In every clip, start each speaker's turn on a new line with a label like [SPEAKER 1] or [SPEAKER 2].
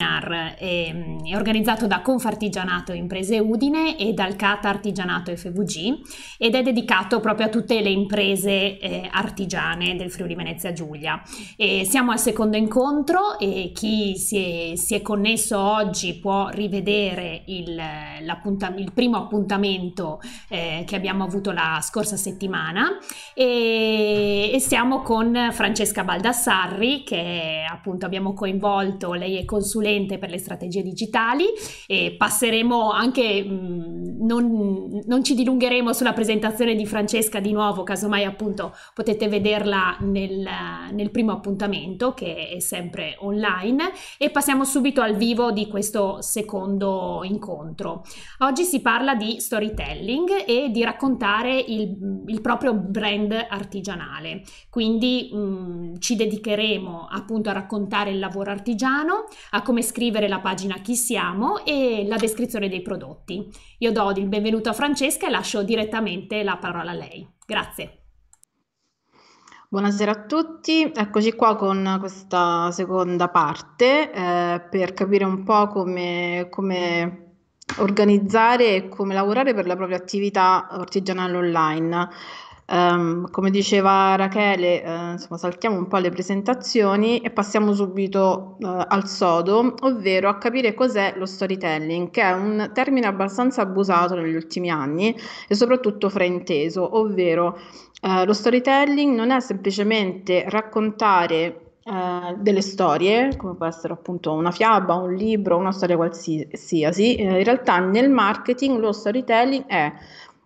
[SPEAKER 1] Ehm, è organizzato da Confartigianato Imprese Udine e dal Cata Artigianato FVG ed è dedicato proprio a tutte le imprese eh, artigiane del Friuli Venezia Giulia. E siamo al secondo incontro e chi si è, si è connesso oggi può rivedere il, il primo appuntamento eh, che abbiamo avuto la scorsa settimana e, e siamo con Francesca Baldassarri che appunto abbiamo coinvolto, lei è consulente lente per le strategie digitali e passeremo anche, mh, mm, non, non, ci dilungheremo sulla presentazione di Francesca di nuovo, casomai appunto potete vederla nel, nel primo appuntamento che è sempre online e passiamo subito al vivo di questo secondo incontro. Oggi si parla di storytelling e di raccontare il, il proprio brand artigianale, quindi mh, mm, ci dedicheremo appunto a raccontare il lavoro artigiano, a come come scrivere la pagina chi siamo e la descrizione dei prodotti. Io do il benvenuto a Francesca e lascio direttamente la parola a lei. Grazie.
[SPEAKER 2] Buonasera a tutti, eccoci qua con questa seconda parte eh, per capire un po' come, come organizzare e come lavorare per la propria attività artigianale online. Um, come diceva Rachele, uh, insomma, saltiamo un po' le presentazioni e passiamo subito uh, al sodo, ovvero a capire cos'è lo storytelling, che è un termine abbastanza abusato negli ultimi anni e soprattutto frainteso, ovvero uh, lo storytelling non è semplicemente raccontare delle storie, come può essere appunto una fiaba, un libro, una storia qualsiasi. in realtà nel marketing lo storytelling è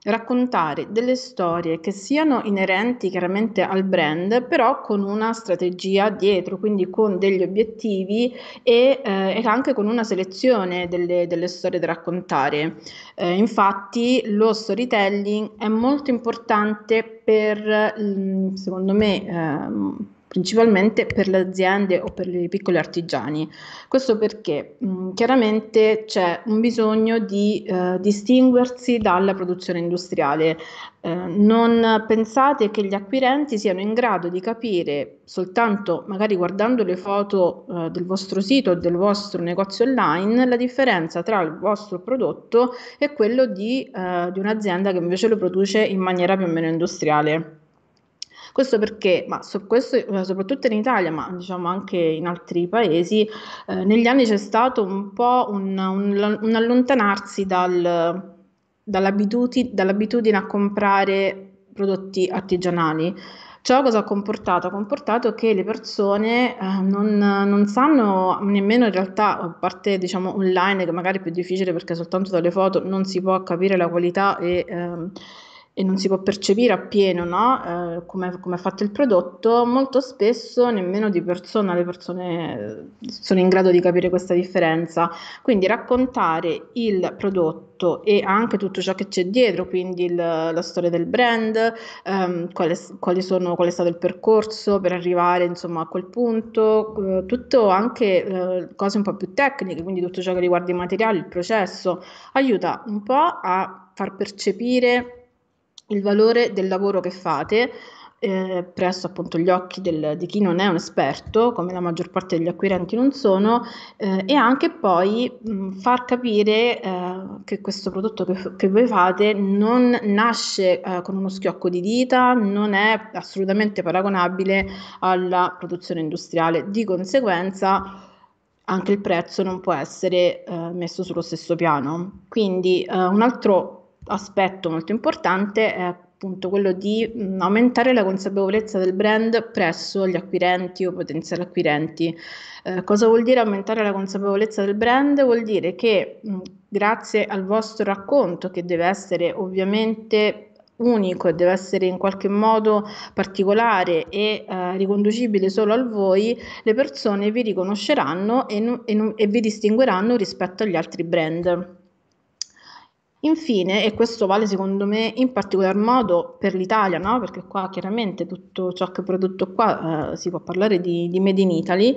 [SPEAKER 2] raccontare delle storie che siano inerenti chiaramente al brand, però con una strategia dietro, quindi con degli obiettivi e, eh, e anche con una selezione delle, delle storie da raccontare. Eh, infatti lo storytelling è molto importante per, mm, secondo me, eh, principalmente per le aziende o per i piccoli artigiani. Questo perché mh, chiaramente c'è un bisogno di eh, distinguersi dalla produzione industriale. Eh, non pensate che gli acquirenti siano in grado di capire soltanto magari guardando le foto eh, del vostro sito o del vostro negozio online la differenza tra il vostro prodotto e quello di, eh, di un'azienda che invece lo produce in maniera più o meno industriale. Questo perché, ma su questo, soprattutto in Italia, ma diciamo anche in altri paesi, eh, negli anni c'è stato un po' un, un, un allontanarsi dal, dall'abitudine, dall'abitudine a comprare prodotti artigianali. Ciò cosa ha comportato? Ha comportato che le persone eh, non, non, sanno nemmeno in realtà, a parte diciamo online che magari è più difficile perché soltanto dalle foto non si può capire la qualità e ehm, e non si può percepire appieno no? eh, come è fatto il prodotto, molto spesso nemmeno di persona le persone eh, sono in grado di capire questa differenza. Quindi raccontare il prodotto e anche tutto ciò che c'è dietro, quindi il, la storia del brand, ehm, quale, quali sono, qual è stato il percorso per arrivare insomma, a quel punto, eh, tutto anche eh, cose un po' più tecniche, quindi tutto ciò che riguarda i materiali, il processo, aiuta un po' a far percepire il valore del lavoro che fate eh, presso appunto gli occhi del, di chi non è un esperto, come la maggior parte degli acquirenti non sono, eh, e anche poi mh, far capire eh, che questo prodotto che, che, voi fate non nasce eh, con uno schiocco di dita, non è assolutamente paragonabile alla produzione industriale, di conseguenza anche il prezzo non può essere eh, messo sullo stesso piano. Quindi eh, un altro aspetto molto importante è appunto quello di mm, aumentare la consapevolezza del brand presso gli acquirenti o potenziali acquirenti. Eh, cosa vuol dire aumentare la consapevolezza del brand? Vuol dire che mh, mm, grazie al vostro racconto, che deve essere ovviamente unico e deve essere in qualche modo particolare e eh, riconducibile solo a voi, le persone vi riconosceranno e, e, e vi distingueranno rispetto agli altri brand. Infine, e questo vale secondo me in particolar modo per l'Italia, no? perché qua chiaramente tutto ciò che è prodotto qua eh, si può parlare di, di, Made in Italy,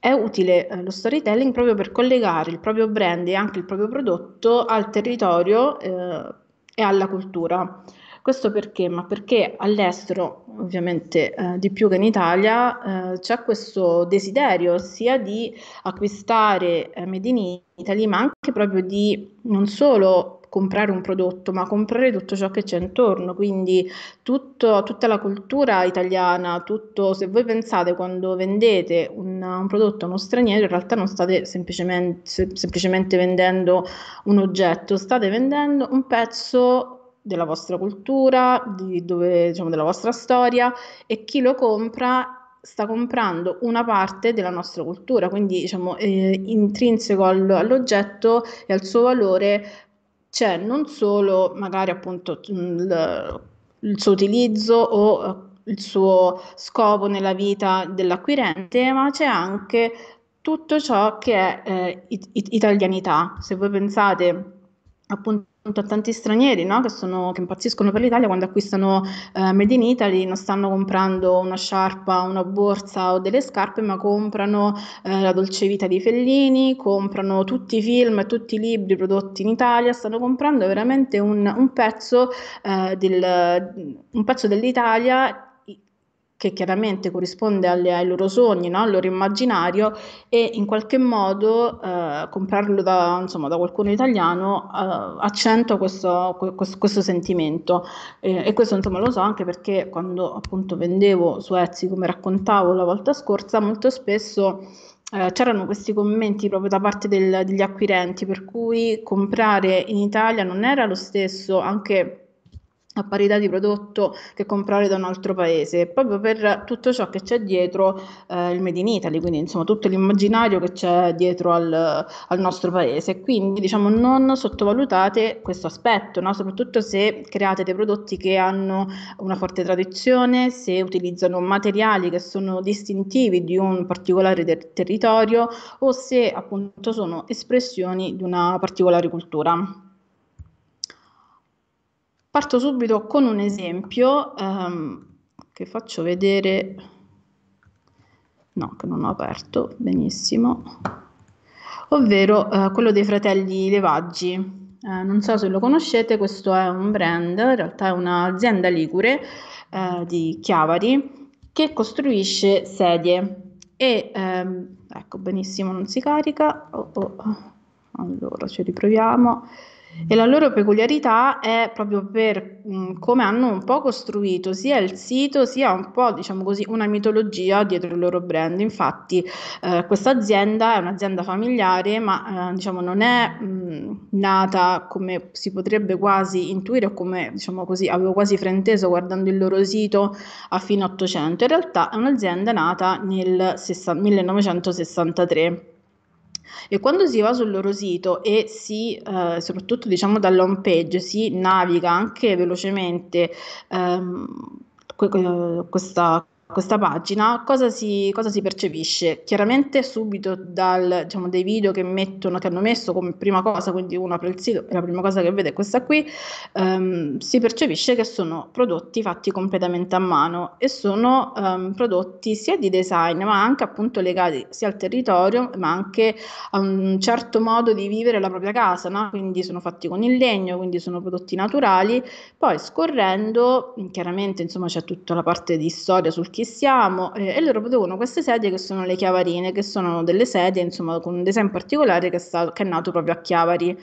[SPEAKER 2] è utile eh, lo storytelling proprio per collegare il proprio brand e anche il proprio prodotto al territorio eh, e alla cultura. Questo perché? Ma perché all'estero, ovviamente eh, di più che in Italia, eh, c'è questo desiderio sia di acquistare eh, Made in Italy, ma anche proprio di non solo comprare un prodotto, ma comprare tutto ciò che c'è intorno, quindi tutto, tutta la cultura italiana, tutto, se voi pensate quando vendete un, un prodotto a uno straniero, in realtà non state semplicemente, semplicemente vendendo un oggetto, state vendendo un pezzo della vostra cultura, di dove, diciamo, della vostra storia e chi lo compra sta comprando una parte della nostra cultura, quindi diciamo eh, intrinseco all- all'oggetto e al suo valore c'è non solo magari appunto il, il suo utilizzo o eh, il suo scopo nella vita dell'acquirente, ma c'è anche tutto ciò che è eh, it- italianità. Se voi pensate appunto a tanti stranieri no? che, sono, che, impazziscono per l'Italia quando acquistano eh, Made in Italy, non stanno comprando una sciarpa, una borsa o delle scarpe, ma comprano eh, la dolce vita di Fellini, comprano tutti i film, e tutti i libri prodotti in Italia, stanno comprando veramente un, un, pezzo, eh, del, un pezzo dell'Italia che chiaramente corrisponde alle, ai loro sogni, no? al loro immaginario e in qualche modo eh, comprarlo da, insomma, da, qualcuno italiano eh, accentua questo, questo, questo sentimento eh, e questo insomma, lo so anche perché quando appunto vendevo su Etsy come raccontavo la volta scorsa molto spesso eh, c'erano questi commenti proprio da parte del, degli acquirenti per cui comprare in Italia non era lo stesso anche a parità di prodotto che comprare da un altro paese, proprio per tutto ciò che c'è dietro eh, il Made in Italy, quindi insomma tutto l'immaginario che c'è dietro al, al nostro paese. Quindi diciamo non sottovalutate questo aspetto, no? soprattutto se create dei prodotti che hanno una forte tradizione, se utilizzano materiali che sono distintivi di un particolare ter- territorio o se appunto sono espressioni di una particolare cultura. Parto subito con un esempio ehm, che faccio vedere, no, che non ho aperto, benissimo, ovvero eh, quello dei fratelli Levaggi. Eh, non so se lo conoscete, questo è un brand, in realtà è un'azienda ligure eh, di Chiavari che costruisce sedie. E ehm, ecco benissimo, non si carica. Oh, oh. Allora ci riproviamo. E la loro peculiarità è proprio per mh, come hanno un po' costruito sia il sito sia un po' diciamo così una mitologia dietro il loro brand. Infatti eh, questa azienda è un'azienda familiare ma eh, diciamo non è
[SPEAKER 1] mh,
[SPEAKER 2] nata come si potrebbe quasi intuire o come diciamo così avevo quasi frainteso guardando il loro sito a fine 800. In realtà è un'azienda nata nel 60- 1963 e quando si va sul loro sito e si, eh, soprattutto diciamo dalla home page, si naviga anche velocemente ehm, eh, questa questa pagina, cosa si, cosa si percepisce? Chiaramente subito dal, diciamo, dai video che, mettono, che hanno messo come prima cosa, quindi uno apre il sito e la prima cosa che vede è questa qui, ehm, si percepisce che sono prodotti fatti completamente a mano e sono ehm, prodotti sia di design ma anche appunto legati sia al territorio ma anche a un certo modo di vivere la propria casa, no? quindi sono fatti con il legno, quindi sono prodotti naturali, poi scorrendo chiaramente insomma c'è tutta la parte di storia sul chi siamo eh, e loro producono queste sedie che sono le chiavarine, che sono delle sedie insomma con un design particolare che è, che è nato proprio a Chiavari.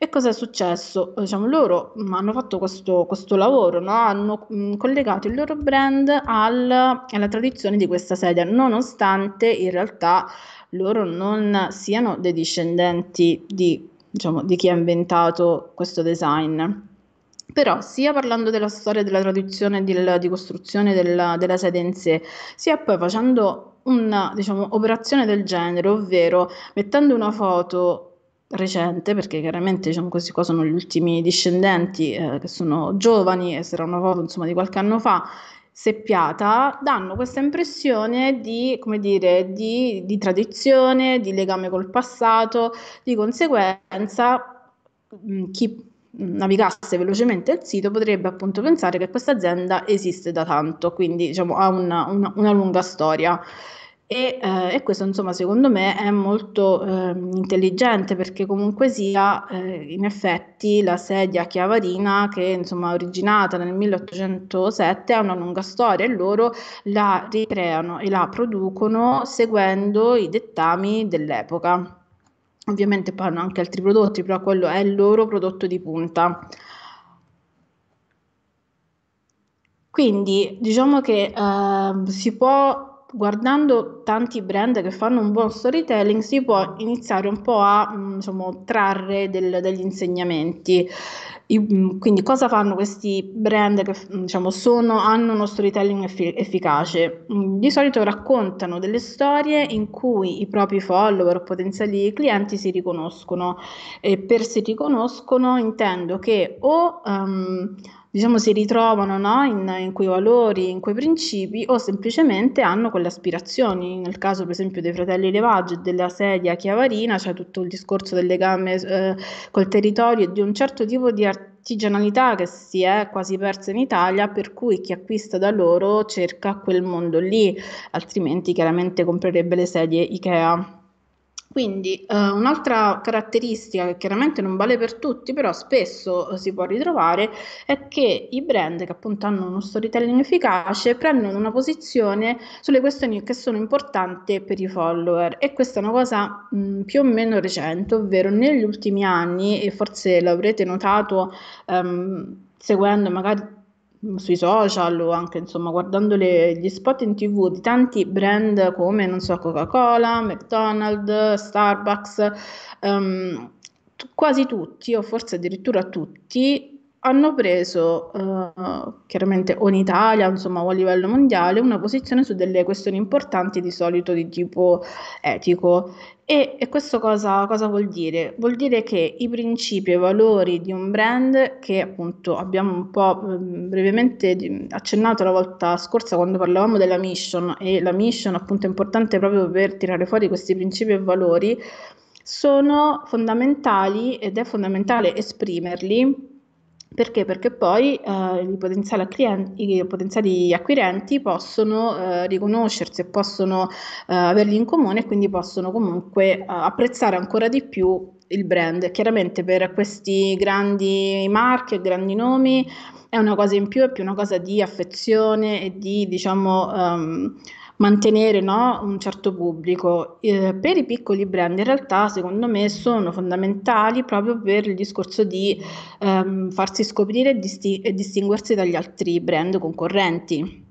[SPEAKER 2] E cosa è successo? Eh, diciamo, loro mm, hanno fatto questo, questo lavoro, no? hanno mh, mm, collegato il loro brand al, alla tradizione di questa sedia, nonostante in realtà loro non siano dei discendenti di, diciamo, di chi ha inventato questo design però sia parlando della storia della traduzione e di costruzione della, della sede in sé, sia poi facendo una diciamo, operazione del genere, ovvero mettendo una foto recente, perché chiaramente diciamo così qua sono gli ultimi discendenti eh, che sono giovani e sarà una foto insomma di qualche anno fa seppiata, danno questa impressione di, come dire, di, di tradizione, di legame col passato, di conseguenza chi navigasse velocemente il sito potrebbe appunto pensare che questa azienda esiste da tanto, quindi diciamo, ha una, una, una lunga storia. E, eh, e, questo insomma secondo me è molto eh, intelligente perché comunque sia eh, in effetti la sedia chiavarina che insomma originata nel 1807 ha una lunga storia e loro la ricreano e la producono seguendo i dettami dell'epoca. Ovviamente poi hanno anche altri prodotti, però quello è il loro prodotto di punta. Quindi diciamo che eh, si può guardando tanti brand che fanno un buon storytelling si può iniziare un po' a diciamo, trarre del, degli insegnamenti. Mm, quindi cosa fanno questi brand che mm, diciamo, sono, hanno uno storytelling efficace? Di solito raccontano delle storie in cui i propri follower o potenziali clienti si riconoscono e per si riconoscono intendo che o... Um, diciamo, si ritrovano no? in, in, quei valori, in quei principi o semplicemente hanno quelle aspirazioni. Nel caso per esempio dei fratelli Levaggio e della sedia Chiavarina c'è tutto il discorso del legame eh, col territorio e di un certo tipo di artigianalità che si è quasi persa in Italia, per cui chi acquista da loro cerca quel mondo lì, altrimenti chiaramente comprerebbe le sedie Ikea. Quindi eh, un'altra caratteristica che chiaramente non vale per tutti, però spesso si può ritrovare, è che i brand che appunto hanno uno storytelling efficace prendono una posizione sulle questioni che sono importanti per i follower e questa è una cosa mh, mm, più o meno recente, ovvero negli ultimi anni, e forse l'avrete notato ehm, seguendo magari Mm, sui social o anche insomma guardando le, gli spot in tv di tanti brand come non so Coca-Cola, McDonald's, Starbucks, um, ehm, t- quasi tutti o forse addirittura tutti hanno preso uh, chiaramente o in Italia insomma o a livello mondiale una posizione su delle questioni importanti di solito di tipo etico e, e questo cosa, cosa, vuol dire? Vuol dire che i principi e i valori di un brand, che appunto abbiamo un po' mm, brevemente mm, accennato la volta scorsa quando parlavamo della mission, e la mission appunto è importante proprio per tirare fuori questi principi e valori, sono fondamentali ed è fondamentale esprimerli perché? Perché poi eh, i, potenziali acquirenti, i, potenziali acquirenti possono eh, riconoscersi e possono eh, averli in comune e quindi possono comunque eh, apprezzare ancora di più il brand. Chiaramente per questi grandi marchi e grandi nomi è una cosa in più, è più una cosa di affezione e di diciamo um, mantenere no, un certo pubblico. Eh, per i piccoli brand in realtà secondo me sono fondamentali proprio per il discorso di ehm, farsi scoprire e, disti- e distinguersi dagli altri brand concorrenti.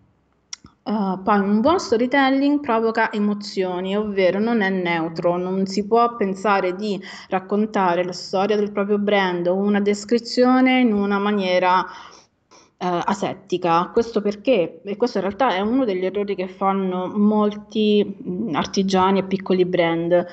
[SPEAKER 2] Uh, poi un buon storytelling provoca emozioni, ovvero non è neutro, non si può pensare di raccontare la storia del proprio brand o una descrizione in una maniera eh, asettica. Questo perché, e questo in realtà è uno degli errori che fanno molti mm, artigiani e piccoli brand,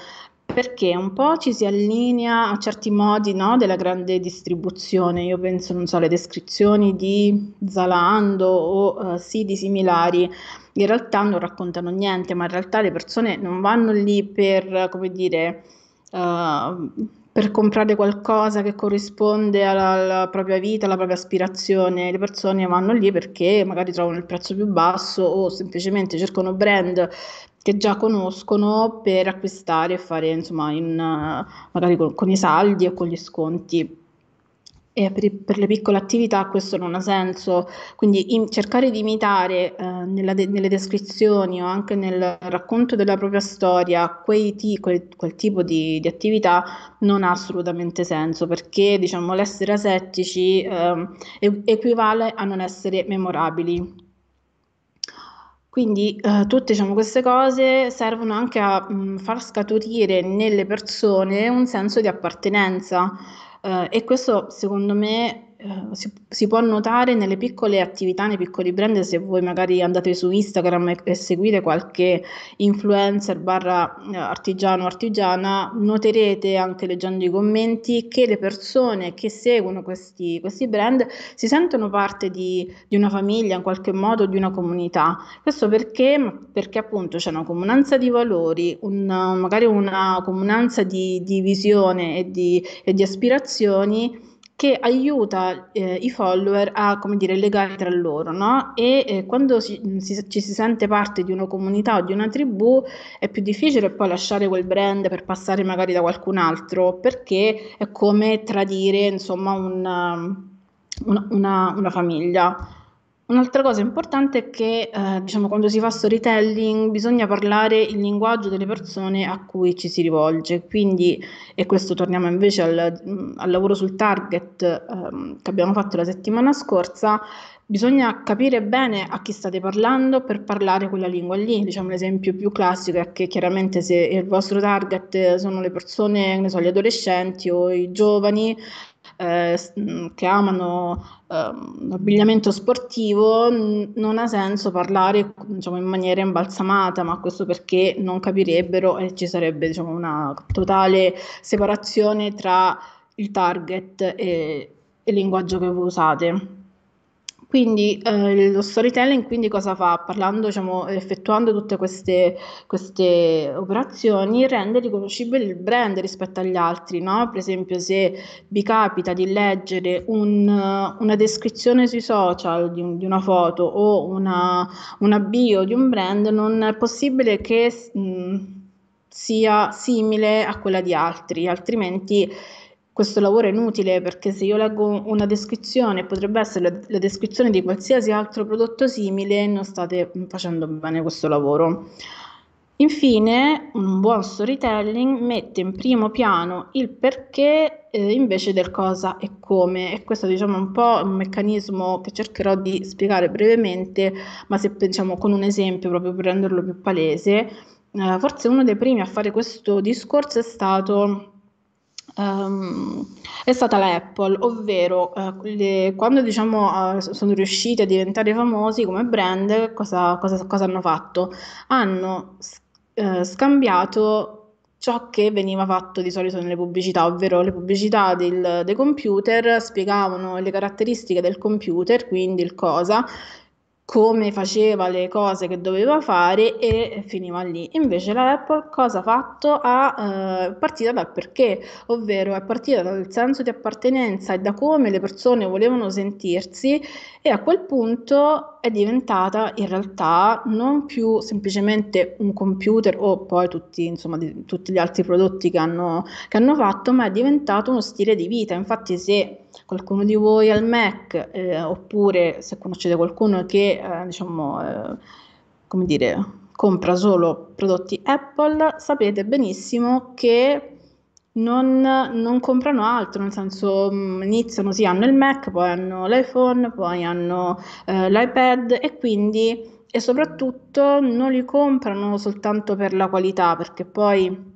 [SPEAKER 2] perché un po' ci si allinea a certi modi no, della grande distribuzione. Io penso, non so, alle descrizioni di Zalando o uh, siti similari. In realtà non raccontano niente, ma in realtà le persone non vanno lì per, come dire, uh, per comprare qualcosa che corrisponde alla, alla, propria vita, alla propria aspirazione. Le persone vanno lì perché magari trovano il prezzo più basso o semplicemente cercano brand che già conoscono per acquistare e fare, insomma, in, magari con, con i saldi o con gli sconti e per, per, le piccole attività questo non ha senso, quindi in, cercare di imitare eh, de, nelle descrizioni o anche nel racconto della propria storia ti, quel, quel, tipo di, di, attività non ha assolutamente senso perché diciamo, l'essere asettici eh, equivale a non essere memorabili. Quindi eh, tutte diciamo, queste cose servono anche a mh, mm, far scaturire nelle persone un senso di appartenenza eh, e questo secondo me Ehm, si, si, può notare nelle piccole attività, nei piccoli brand, se voi magari andate su Instagram e, e seguite qualche influencer barra eh, artigiano o artigiana, noterete anche leggendo i commenti che le persone che seguono questi, questi brand si sentono parte di, di, una famiglia in qualche modo, di una comunità. Questo perché, perché appunto c'è una comunanza di valori, una, magari una comunanza di, di visione e di, e di aspirazioni che aiuta eh, i follower a come dire, legare tra loro no? e eh, quando si, mm, si, ci si sente parte di una comunità o di una tribù è più difficile poi lasciare quel brand per passare magari da qualcun altro perché è come tradire insomma un, um, una, una, una famiglia. Un'altra cosa importante è che, eh, diciamo, quando si fa storytelling bisogna parlare il linguaggio delle persone a cui ci si rivolge, quindi, e questo torniamo invece al, mm, al lavoro sul target eh, che abbiamo fatto la settimana scorsa, bisogna capire bene a chi state parlando per parlare quella lingua lì. Diciamo, l'esempio più classico è che chiaramente se il vostro target sono le persone, ne so, gli adolescenti o i giovani, eh, mm, che amano eh, l'abbigliamento sportivo, non ha senso parlare diciamo, in maniera imbalsamata, ma questo perché non capirebbero e ci sarebbe diciamo, una totale separazione tra il target e il linguaggio che voi usate. Quindi eh, lo storytelling quindi cosa fa? Parlando, diciamo, effettuando tutte queste, queste, operazioni rende riconoscibile il brand rispetto agli altri, no? Per esempio se vi capita di leggere un, una descrizione sui social di, un, di una foto o una, una, bio di un brand, non è possibile che mh, mm, sia simile a quella di altri, altrimenti questo lavoro è inutile perché se io leggo una descrizione, potrebbe essere la, descrizione di qualsiasi altro prodotto simile, non state facendo bene questo lavoro. Infine, un buon storytelling mette in primo piano il perché eh, invece del cosa e come e questo diciamo un po' è un meccanismo che cercherò di spiegare brevemente, ma se pensiamo con un esempio proprio per renderlo più palese, eh, forse uno dei primi a fare questo discorso è stato Um, è stata la Apple, ovvero uh, le, quando diciamo, uh, sono riusciti a diventare famosi come brand, cosa, cosa, cosa hanno fatto? Hanno uh, scambiato ciò che veniva fatto di solito nelle pubblicità, ovvero le pubblicità del, dei computer spiegavano le caratteristiche del computer, quindi il cosa, come faceva le cose che doveva fare e finiva lì. Invece la Apple cosa ha fatto? Ha eh, partita dal perché, ovvero è partita dal senso di appartenenza e da come le persone volevano sentirsi e a quel punto è diventata in realtà non più semplicemente un computer o poi tutti, insomma, di, tutti gli altri prodotti che hanno, che hanno fatto, ma è diventato uno stile di vita. Infatti se qualcuno di voi al Mac, eh, oppure se conoscete qualcuno che eh, diciamo, eh, come dire, compra solo prodotti Apple, sapete benissimo che non, non, comprano altro, nel senso mm, iniziano, sì, hanno il Mac, poi hanno l'iPhone, poi hanno eh, l'iPad e quindi e soprattutto non li comprano soltanto per la qualità, perché poi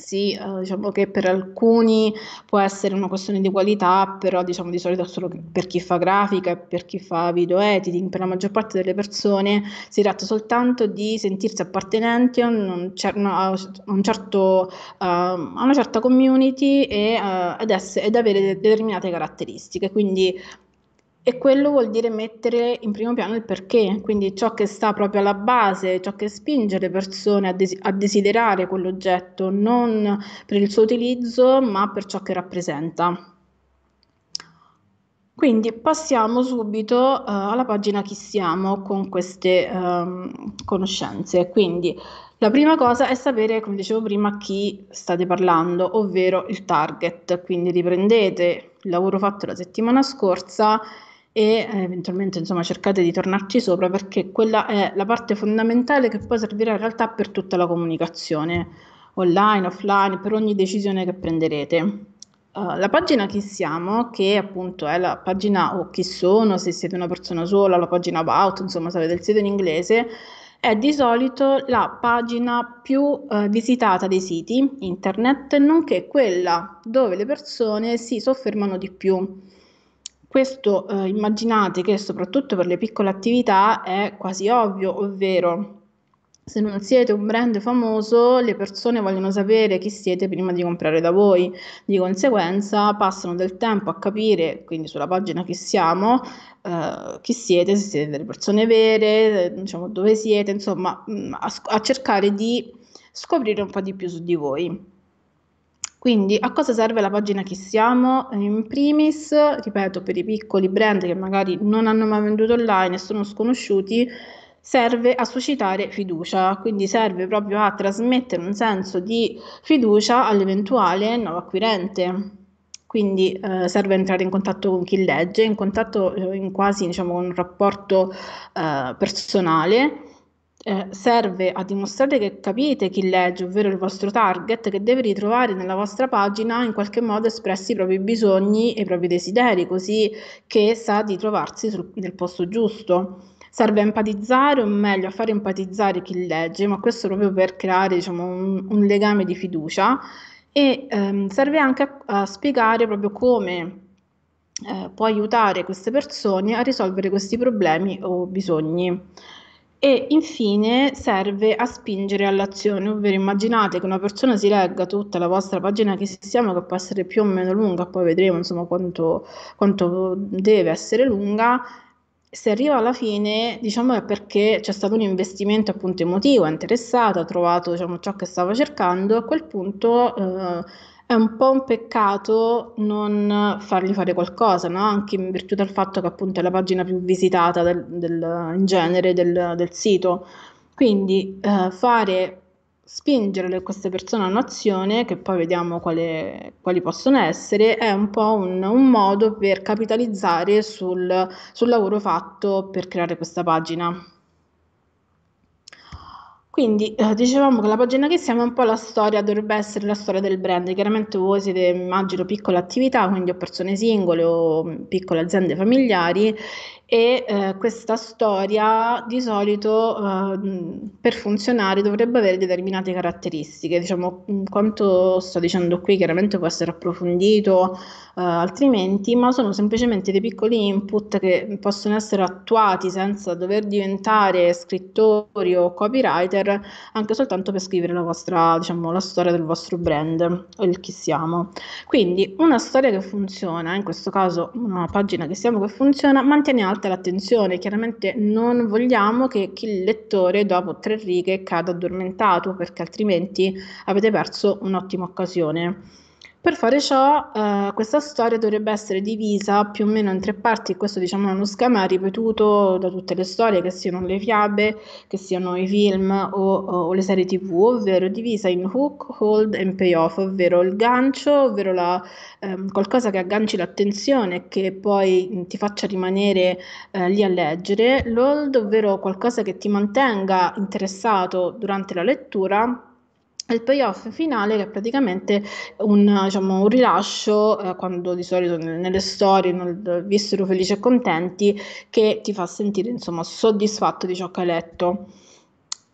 [SPEAKER 2] sì, eh, diciamo che per alcuni può essere una questione di qualità, però diciamo di solito solo per chi fa grafica e per chi fa video editing, per la maggior parte delle persone si tratta soltanto di sentirsi appartenenti a, un cer- a un certo, uh, a una certa community e, uh, eh, ed, ess- ed avere de- determinate caratteristiche, quindi e quello vuol dire mettere in primo piano il perché, quindi ciò che sta proprio alla base, ciò che spinge le persone a, des- a desiderare quell'oggetto, non per il suo utilizzo, ma per ciò che rappresenta. Quindi passiamo subito uh, alla pagina chi siamo con queste um, conoscenze. Quindi la prima cosa è sapere, come dicevo prima, chi state parlando, ovvero il target. Quindi riprendete il lavoro fatto la settimana scorsa e eh, eventualmente insomma cercate di tornarci sopra perché quella è la parte fondamentale che poi servirà in realtà per tutta la comunicazione online, offline, per ogni decisione che prenderete. Uh, la pagina chi siamo, che appunto è la pagina o chi sono, se siete una persona sola, la pagina about, insomma se avete il sito in inglese, è di solito la pagina più uh, visitata dei siti internet, nonché quella dove le persone si soffermano di più questo eh, immaginate che soprattutto per le piccole attività è quasi ovvio, ovvero se non siete un brand famoso, le persone vogliono sapere chi siete prima di comprare da voi. Di conseguenza passano del tempo a capire, quindi sulla pagina chi siamo, eh, chi siete, se siete delle persone vere, diciamo dove siete, insomma, mm, a, a cercare di scoprire un po' di più su di voi. Quindi a cosa serve la pagina Chi siamo? In primis, ripeto, per i piccoli brand che magari non hanno mai venduto online e sono sconosciuti, serve a suscitare fiducia, quindi serve proprio a trasmettere un senso di fiducia all'eventuale nuovo acquirente. Quindi eh, serve entrare in contatto con chi legge, in contatto eh, in quasi diciamo, con un rapporto eh, personale eh, serve a dimostrare che capite chi legge, ovvero il vostro target, che deve ritrovare nella vostra pagina in qualche modo espressi i propri bisogni e i propri desideri, così che sa di trovarsi sul, nel posto giusto. Serve a empatizzare, o meglio a fare empatizzare chi legge, ma questo proprio per creare diciamo, un, un legame di fiducia e ehm, serve anche a, a spiegare proprio come eh, può aiutare queste persone a risolvere questi problemi o bisogni e infine serve a spingere all'azione, ovvero immaginate che una persona si legga tutta la vostra pagina che siamo, che può essere più o meno lunga, poi vedremo insomma quanto, quanto deve essere lunga, se arriva alla fine, diciamo è perché c'è stato un investimento appunto emotivo, è interessata, ha trovato diciamo, ciò che stava cercando, a quel punto eh, è un po' un peccato non fargli fare qualcosa, no? Anche in virtù del fatto che appunto è la pagina più visitata del, del, in genere del, del sito. Quindi eh, fare, spingere queste persone a un'azione, che poi vediamo quale, quali possono essere, è un po' un, un modo per capitalizzare sul, sul lavoro fatto per creare questa pagina. Quindi eh, dicevamo che la pagina che siamo è un po' la storia, dovrebbe essere la storia del brand. Chiaramente voi siete, immagino, piccole attività, quindi o persone singole o mm, piccole aziende familiari e eh, questa storia di solito eh, per funzionare dovrebbe avere determinate caratteristiche. Diciamo, mm, quanto sto dicendo qui chiaramente può essere approfondito eh, altrimenti, ma sono semplicemente dei piccoli input che possono essere attuati senza dover diventare scrittori o copywriter, anche soltanto per scrivere la, vostra, diciamo, la storia del vostro brand o il chi siamo. Quindi una storia che funziona, in questo caso una pagina che siamo che funziona, mantiene alto alta l'attenzione, chiaramente non vogliamo che il lettore dopo tre righe cada addormentato perché altrimenti avete perso un'ottima occasione. Per fare ciò, eh, questa storia dovrebbe essere divisa più o meno in tre parti, questo diciamo è uno schema ripetuto da tutte le storie, che siano le fiabe, che siano i film o, o le serie tv, ovvero divisa in hook, hold e payoff, ovvero il gancio, ovvero la, eh, qualcosa che agganci l'attenzione e che poi ti faccia rimanere eh, lì a leggere, l'hold, ovvero qualcosa che ti mantenga interessato durante la lettura il payoff finale che è praticamente un, diciamo, un rilascio, eh, quando di solito nelle storie non vissero felici e contenti, che ti fa sentire insomma soddisfatto di ciò che hai letto.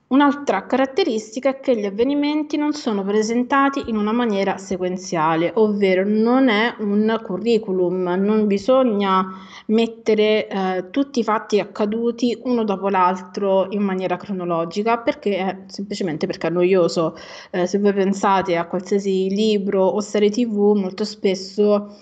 [SPEAKER 2] Un'altra caratteristica è che gli avvenimenti non sono presentati in una maniera sequenziale, ovvero non è un curriculum, non bisogna mettere eh, tutti i fatti accaduti uno dopo l'altro in maniera cronologica perché è semplicemente perché è noioso. Eh, se voi pensate a qualsiasi libro o serie tv, molto spesso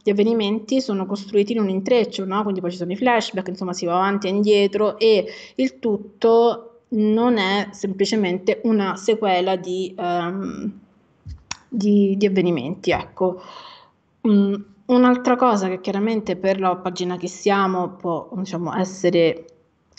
[SPEAKER 2] gli avvenimenti sono costruiti in un intreccio, no? quindi poi ci sono i flashback, insomma si va avanti e indietro e il tutto non è semplicemente una sequela di, um, di, di avvenimenti. Ecco. Um, un'altra cosa che chiaramente per la pagina che siamo può diciamo, essere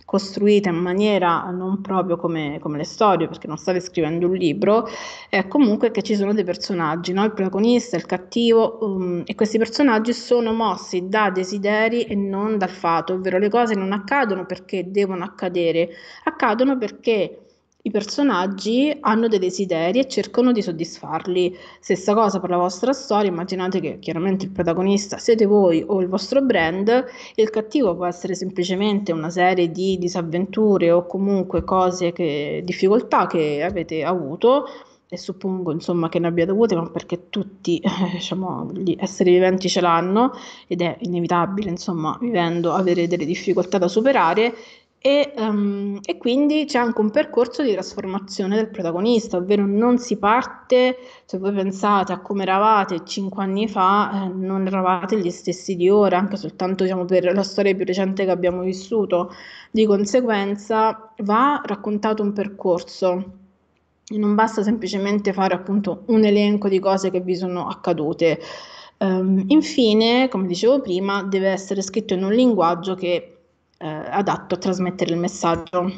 [SPEAKER 2] costruita in maniera non proprio come, come le storie, perché non state scrivendo un libro, è comunque che ci sono dei personaggi, no? il protagonista, il cattivo, um, e questi personaggi sono mossi da desideri e non dal fato, ovvero le cose non accadono perché devono accadere, accadono perché i personaggi hanno dei desideri e cercano di soddisfarli. Stessa cosa per la vostra storia, immaginate che chiaramente il protagonista siete voi o il vostro brand, il cattivo può essere semplicemente una serie di disavventure o comunque cose che difficoltà che avete avuto e suppongo insomma che ne abbiate avute, ma perché tutti eh, diciamo, gli esseri viventi ce l'hanno ed è inevitabile, insomma, vivendo avere delle difficoltà da superare e, um, e, quindi c'è anche un percorso di trasformazione del protagonista, ovvero non si parte, se voi pensate a come eravate 5 anni fa, eh, non eravate gli stessi di ora, anche soltanto diciamo, per la storia più recente che abbiamo vissuto. Di conseguenza va raccontato un percorso. Non basta semplicemente fare appunto un elenco di cose che vi sono accadute. Um, infine, come dicevo prima, deve essere scritto in un linguaggio che eh, adatto a trasmettere il messaggio.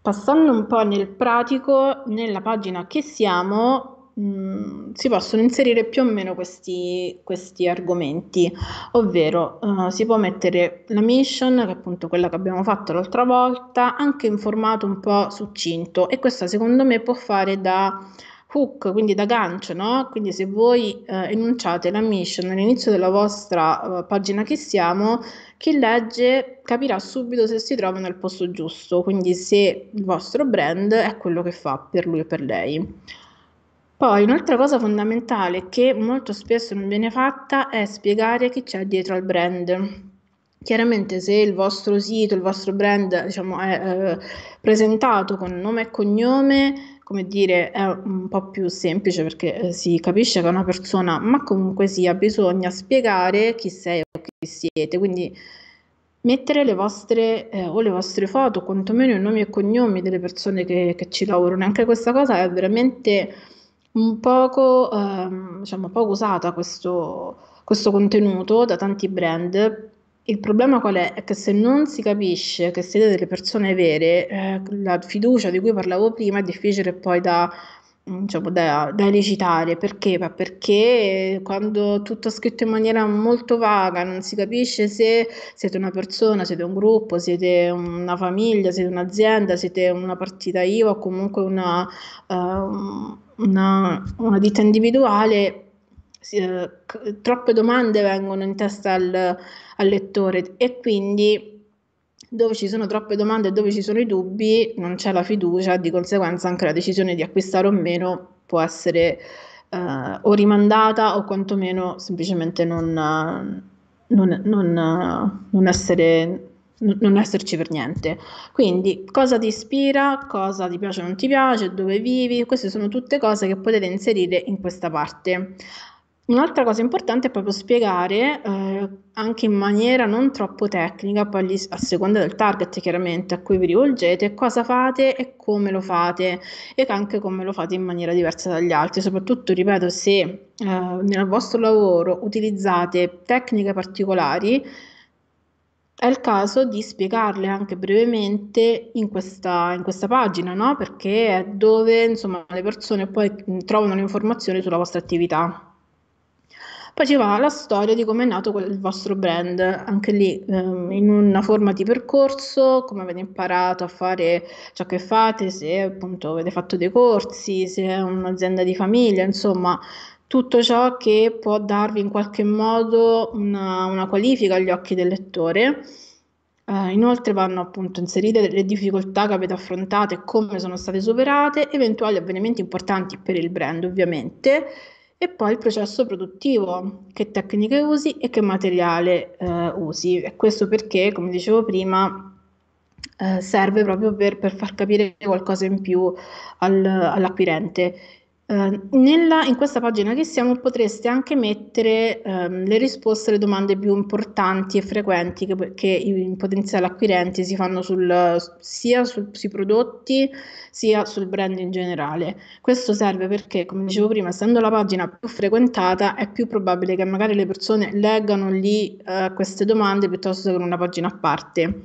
[SPEAKER 2] Passando un po' nel pratico, nella pagina che siamo mh, mm, si possono inserire più o meno questi, questi argomenti, ovvero eh, si può mettere la mission, che è appunto quella che abbiamo fatto l'altra volta, anche in formato un po' succinto e questa secondo me può fare da hook, quindi da gancio, no? Quindi se voi eh, enunciate la mission all'inizio della vostra eh, pagina che siamo, chi legge capirà subito se si trova nel posto giusto, quindi se il vostro brand è quello che fa per lui o per lei. Poi un'altra cosa fondamentale che molto spesso non viene fatta è spiegare chi c'è dietro al brand. Chiaramente se il vostro sito, il vostro brand diciamo, è eh, presentato con nome e cognome, come dire, è un po' più semplice perché eh, si capisce che una persona, ma comunque sia, bisogna spiegare chi sei o chi siete, quindi mettere le vostre eh, o le vostre foto, quantomeno i nomi e cognomi delle persone che, che ci lavorano. Anche questa cosa è veramente un poco, ehm, diciamo, poco usata questo, questo contenuto da tanti brand il problema qual è? È che se non si capisce che siete delle persone vere, eh, la fiducia di cui parlavo prima è difficile poi da, diciamo, da, da elicitare. Perché? Perché quando tutto è scritto in maniera molto vaga, non si capisce se siete una persona, siete un gruppo, siete una famiglia, siete un'azienda, siete una partita IVA o comunque una, uh, una, una ditta individuale, eh, troppe domande vengono in testa al, al lettore e quindi dove ci sono troppe domande e dove ci sono i dubbi non c'è la fiducia, di conseguenza anche la decisione di acquistare o meno può essere eh, o rimandata o quantomeno semplicemente non, non, non, non, essere, non esserci per niente. Quindi cosa ti ispira, cosa ti piace o non ti piace, dove vivi, queste sono tutte cose che potete inserire in questa parte. Un'altra cosa importante è proprio spiegare eh, anche in maniera non troppo tecnica, poi lì, a seconda del target chiaramente a cui vi rivolgete, cosa fate e come lo fate e anche come lo fate in maniera diversa dagli altri. Soprattutto, ripeto, se eh, nel vostro lavoro utilizzate tecniche particolari, è il caso di spiegarle anche brevemente in questa, in questa pagina, no? perché è dove insomma, le persone poi trovano le informazioni sulla vostra attività. Poi ci va la storia di come è nato quel, il vostro brand, anche lì ehm, in una forma di percorso, come avete imparato a fare ciò che fate, se appunto avete fatto dei corsi, se è un'azienda di famiglia, insomma tutto ciò che può darvi in qualche modo una, una qualifica agli occhi del lettore. Uh, inoltre vanno appunto inserite le difficoltà che avete affrontato e come sono state superate, eventuali avvenimenti importanti per il brand ovviamente, e poi il processo produttivo, che tecniche usi e che materiale eh, usi. E questo perché, come dicevo prima, eh, serve proprio per, per, far capire qualcosa in più al, all'acquirente. Ehm, nella, in questa pagina che siamo potreste anche mettere um, le risposte alle domande più importanti e frequenti che, che i potenziali acquirenti si fanno sul, sia su, sui prodotti sia sul brand in generale. Questo serve perché, come dicevo prima, essendo la pagina più frequentata, è più probabile che magari le persone leggano lì uh, queste domande piuttosto che in una pagina a parte.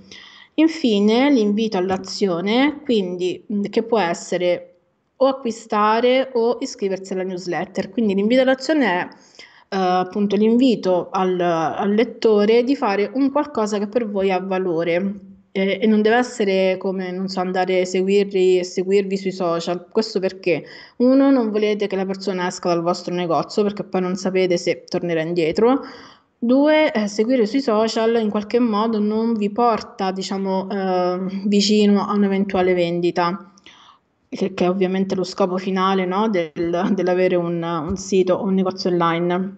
[SPEAKER 2] Infine l'invito all'azione, quindi che può essere o acquistare o iscriversi alla newsletter. Quindi l'invito all'azione è eh, appunto l'invito al, al, lettore di fare un qualcosa che per voi ha valore e non deve essere come, non so, andare a seguirli e seguirvi sui social. Questo perché uno non volete che la persona esca dal vostro negozio perché poi non sapete se tornerà indietro. Due, eh, seguire sui social in qualche modo non vi porta, diciamo, eh, vicino a un'eventuale vendita che, è ovviamente lo scopo finale no? Del, dell'avere un, un sito o un negozio online.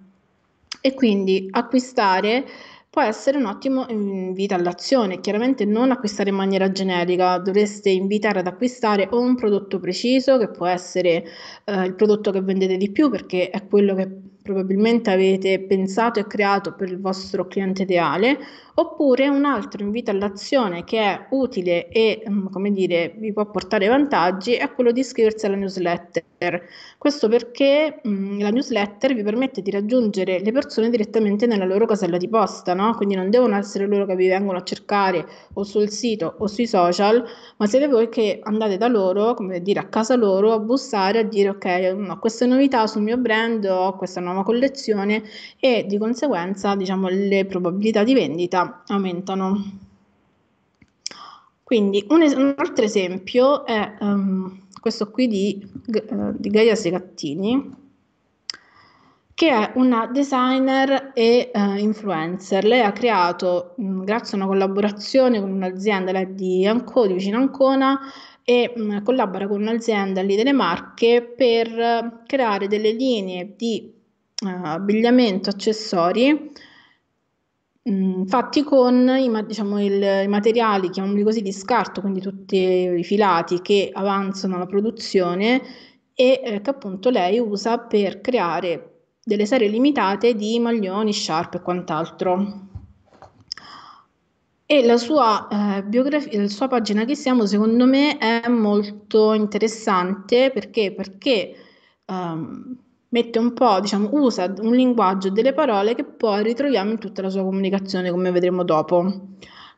[SPEAKER 2] E quindi acquistare può essere un ottimo invito all'azione. Chiaramente non acquistare in maniera generica, dovreste invitare ad acquistare o un prodotto preciso, che può essere eh, il prodotto che vendete di più, perché è quello che probabilmente avete pensato e creato per il vostro cliente ideale, Oppure un altro invito all'azione che è utile e, mm, come dire, vi può portare vantaggi è quello di iscriversi alla newsletter. Questo perché mh, mm, la newsletter vi permette di raggiungere le persone direttamente nella loro casella di posta, no? Quindi non devono essere loro che vi vengono a cercare o sul sito o sui social, ma siete voi che andate da loro, come dire, a casa loro, a bussare, a dire ok, mm, ho queste novità sul mio brand, ho questa nuova collezione e di conseguenza, diciamo, le probabilità di vendita aumentano. Quindi un, es- un altro esempio è um, questo qui di, uh, di Gaia Segattini, che è una designer e uh, influencer. Lei ha creato, mh, mm, grazie a una collaborazione con un'azienda lei di, Anco, di vicino Ancona, e mh, mm, collabora con un'azienda lì delle Marche per uh, creare delle linee di uh, abbigliamento, accessori Mhmm, fatti con i diciamo il i materiali, chiamiamoli così, di scarto, quindi tutti i filati che avanzano alla produzione e, ehm, che appunto lei usa per creare delle serie limitate di maglioni, sharp e quant'altro. E la sua, ehm, biograf la sua pagina che siamo secondo me è molto interessante perché perché, uhm mette un po', diciamo, usa un linguaggio e delle parole che poi ritroviamo in tutta la sua comunicazione, come vedremo dopo.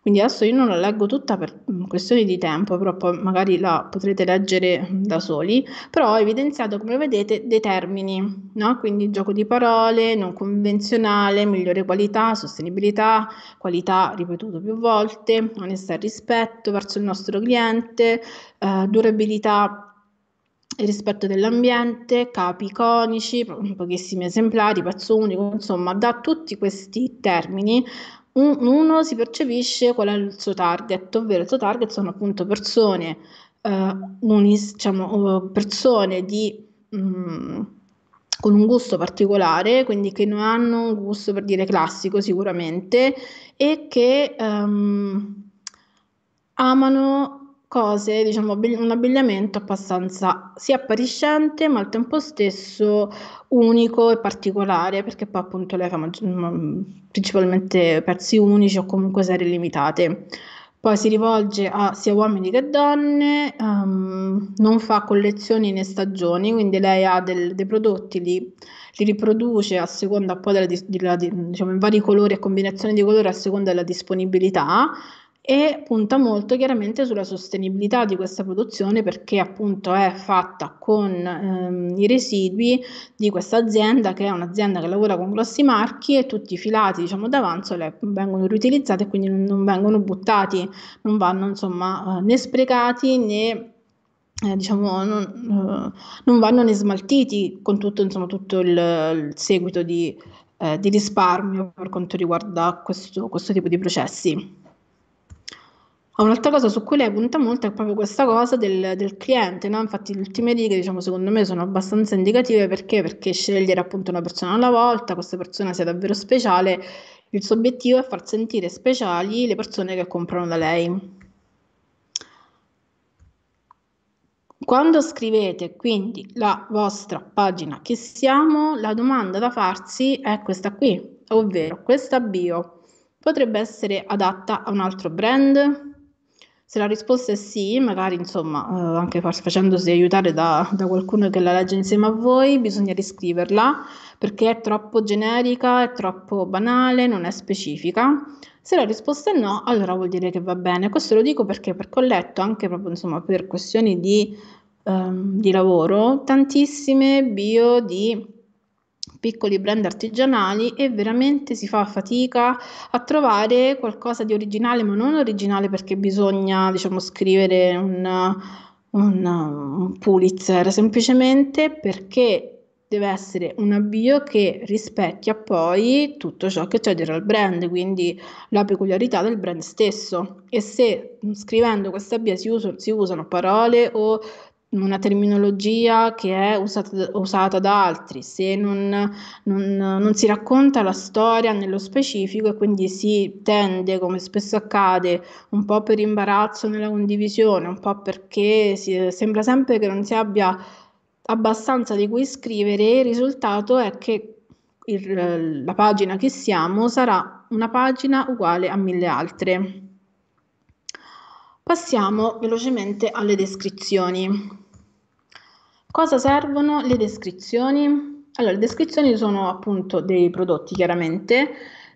[SPEAKER 2] Quindi adesso io non la leggo tutta per mm, questioni di tempo, però poi magari la potrete leggere mm, da soli, però ho evidenziato, come vedete, dei termini, no? quindi gioco di parole, non convenzionale, migliore qualità, sostenibilità, qualità ripetuto più volte, onestà e rispetto verso il nostro cliente, eh, durabilità il rispetto dell'ambiente, capi iconici, pochissimi esemplari, pezzo unico, insomma, da tutti questi termini uno si percepisce qual è il suo target, ovvero il suo target sono appunto persone, eh, unis, diciamo, persone di, mh, mm, con un gusto particolare, quindi che non hanno un gusto per dire classico sicuramente e che ehm, amano cose, diciamo, un abbigliamento abbastanza sia appariscente, ma al tempo stesso unico e particolare, perché poi appunto lei cioè, fa mm, principalmente pezzi unici o comunque serie limitate. Poi si rivolge a sia uomini che donne, um, non fa collezioni né stagioni, quindi lei ha del, dei prodotti, li, li, riproduce a seconda poi della, della, diciamo, in vari colori e combinazioni di colori a seconda della disponibilità e punta molto chiaramente sulla sostenibilità di questa produzione perché appunto è fatta con ehm, i residui di questa azienda che è un'azienda che lavora con grossi marchi e tutti i filati diciamo d'avanzo le, vengono riutilizzati e quindi non, non, vengono buttati, non vanno insomma eh, né sprecati né eh, diciamo, non, eh, non, vanno né smaltiti con tutto, insomma, tutto il, il seguito di, eh, di, risparmio per quanto riguarda questo, questo tipo di processi. Ma un'altra cosa su cui lei punta molto è proprio questa cosa del, del cliente, no? Infatti le ultime righe, diciamo, secondo me sono abbastanza indicative perché? Perché scegliere appunto una persona alla volta, questa persona sia davvero speciale, il suo obiettivo è far sentire speciali le persone che comprano da lei. Quando scrivete quindi la vostra pagina che siamo, la domanda da farsi è questa qui, ovvero questa bio potrebbe essere adatta a un altro brand? Se la risposta è sì, magari insomma, eh, anche facendosi aiutare da, da, qualcuno che la legge insieme a voi, bisogna riscriverla perché è troppo generica, è troppo banale, non è specifica. Se la risposta è no, allora vuol dire che va bene. Questo lo dico perché, perché ho letto anche proprio insomma, per questioni di, ehm, di lavoro tantissime bio di piccoli brand artigianali e veramente si fa fatica a trovare qualcosa di originale, ma non originale perché bisogna, diciamo, scrivere un, un, un Pulitzer, semplicemente perché deve essere un avvio che rispecchia poi tutto ciò che c'è dietro al brand, quindi la peculiarità del brand stesso. E se scrivendo questa via si, us- si usano parole o una terminologia che è usata, usata da altri, se non, non, non, si racconta la storia nello specifico e quindi si tende, come spesso accade, un po' per imbarazzo nella condivisione, un po' perché si, sembra sempre che non si abbia abbastanza di cui scrivere, il risultato è che il, la pagina che siamo sarà una pagina uguale a mille altre. Passiamo velocemente alle descrizioni. Cosa servono le descrizioni? Allora, le descrizioni sono appunto dei prodotti chiaramente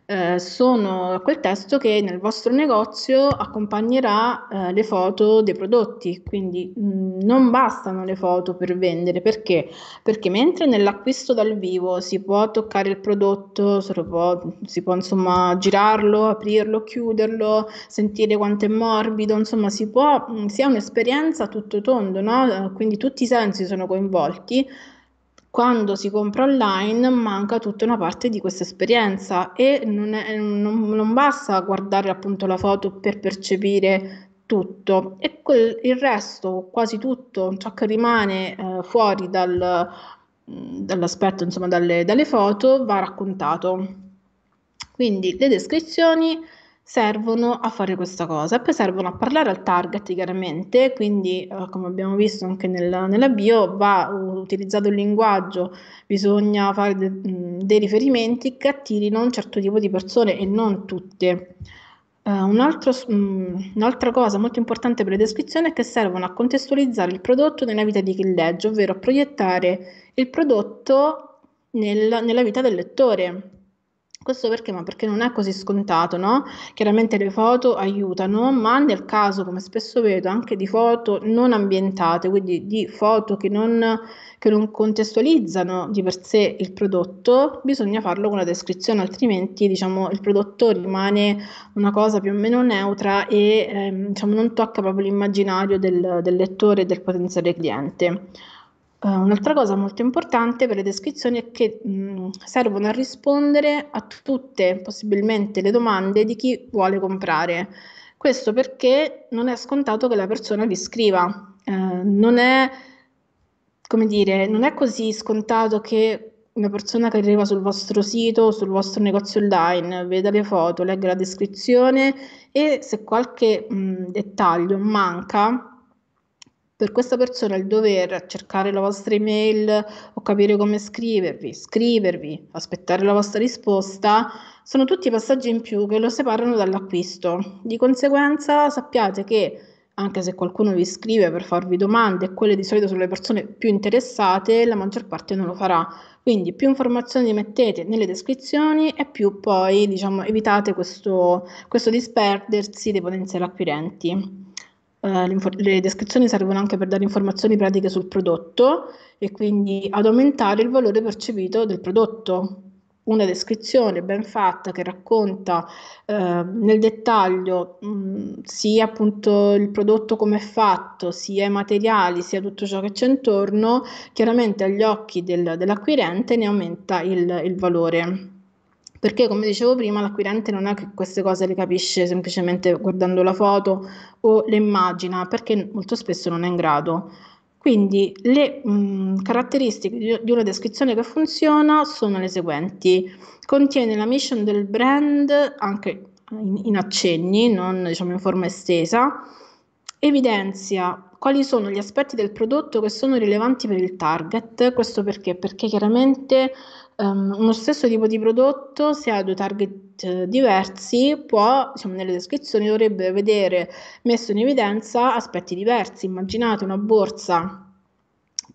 [SPEAKER 2] eh, sono quel testo che nel vostro negozio accompagnerà eh, le foto dei prodotti, quindi mh, mm, non bastano le foto per vendere, perché? Perché mentre nell'acquisto dal vivo si può toccare il prodotto, si può, si può insomma girarlo, aprirlo, chiuderlo, sentire quanto è morbido, insomma si può, mh, mm, si ha un'esperienza tutto tondo, no? quindi tutti i sensi sono coinvolti. Quando si compra online manca tutta una parte di questa esperienza e non, è, non, non basta guardare appunto la foto per percepire tutto e quel, il resto, quasi tutto, ciò che rimane eh, fuori dal, mm, dall'aspetto, insomma dalle, dalle foto, va raccontato. Quindi le descrizioni servono a fare questa cosa e poi servono a parlare al target chiaramente, quindi eh, come abbiamo visto anche nel, nella bio va utilizzato il linguaggio, bisogna fare de, dei riferimenti che attirino un certo tipo di persone e non tutte. Uh, un altro, um, un'altra cosa molto importante per le descrizioni è che servono a contestualizzare il prodotto nella vita di chi legge, ovvero a proiettare il prodotto nel, nella vita del lettore. Questo perché? Ma perché non è così scontato, no? Chiaramente le foto aiutano, ma nel caso, come spesso vedo, anche di foto non ambientate, quindi di foto che non, che non contestualizzano di per sé il prodotto, bisogna farlo con la descrizione, altrimenti diciamo, il prodotto rimane una cosa più o meno neutra e ehm, diciamo, non tocca proprio l'immaginario del, del lettore e del potenziale cliente. Eh, un'altra cosa molto importante per le descrizioni è che mh, servono a rispondere a tutte possibilmente le domande di chi vuole comprare. Questo perché non è scontato che la persona vi scriva, uh, non, è, dire, non è così scontato che una persona che arriva sul vostro sito o sul vostro negozio online veda le foto, legga la descrizione e se qualche mh, dettaglio manca per questa persona il dover cercare la vostra email o capire come scrivervi, scrivervi, aspettare la vostra risposta, sono tutti passaggi in più che lo separano dall'acquisto. Di conseguenza sappiate che anche se qualcuno vi scrive per farvi domande, e quelle di solito sono le persone più interessate, la maggior parte non lo farà. Quindi più informazioni mettete nelle descrizioni e più poi diciamo, evitate questo, questo disperdersi dei potenziali acquirenti eh, le descrizioni servono anche per dare informazioni pratiche sul prodotto e quindi ad aumentare il valore percepito del prodotto. Una descrizione ben fatta che racconta eh, nel dettaglio mh, sia appunto il prodotto come è fatto, sia i materiali, sia tutto ciò che c'è intorno, chiaramente agli occhi del, dell'acquirente ne aumenta il, il valore perché come dicevo prima l'acquirente non è che queste cose le capisce semplicemente guardando la foto o le immagina, perché molto spesso non è in grado. Quindi le mh, mm, caratteristiche di, una descrizione che funziona sono le seguenti. Contiene la mission del brand anche in, in accenni, non diciamo in forma estesa, evidenzia quali sono gli aspetti del prodotto che sono rilevanti per il target, questo perché? Perché chiaramente um, uno stesso tipo di prodotto, se ha due target eh, diversi, può, insomma, nelle descrizioni dovrebbe vedere messo in evidenza aspetti diversi. Immaginate una borsa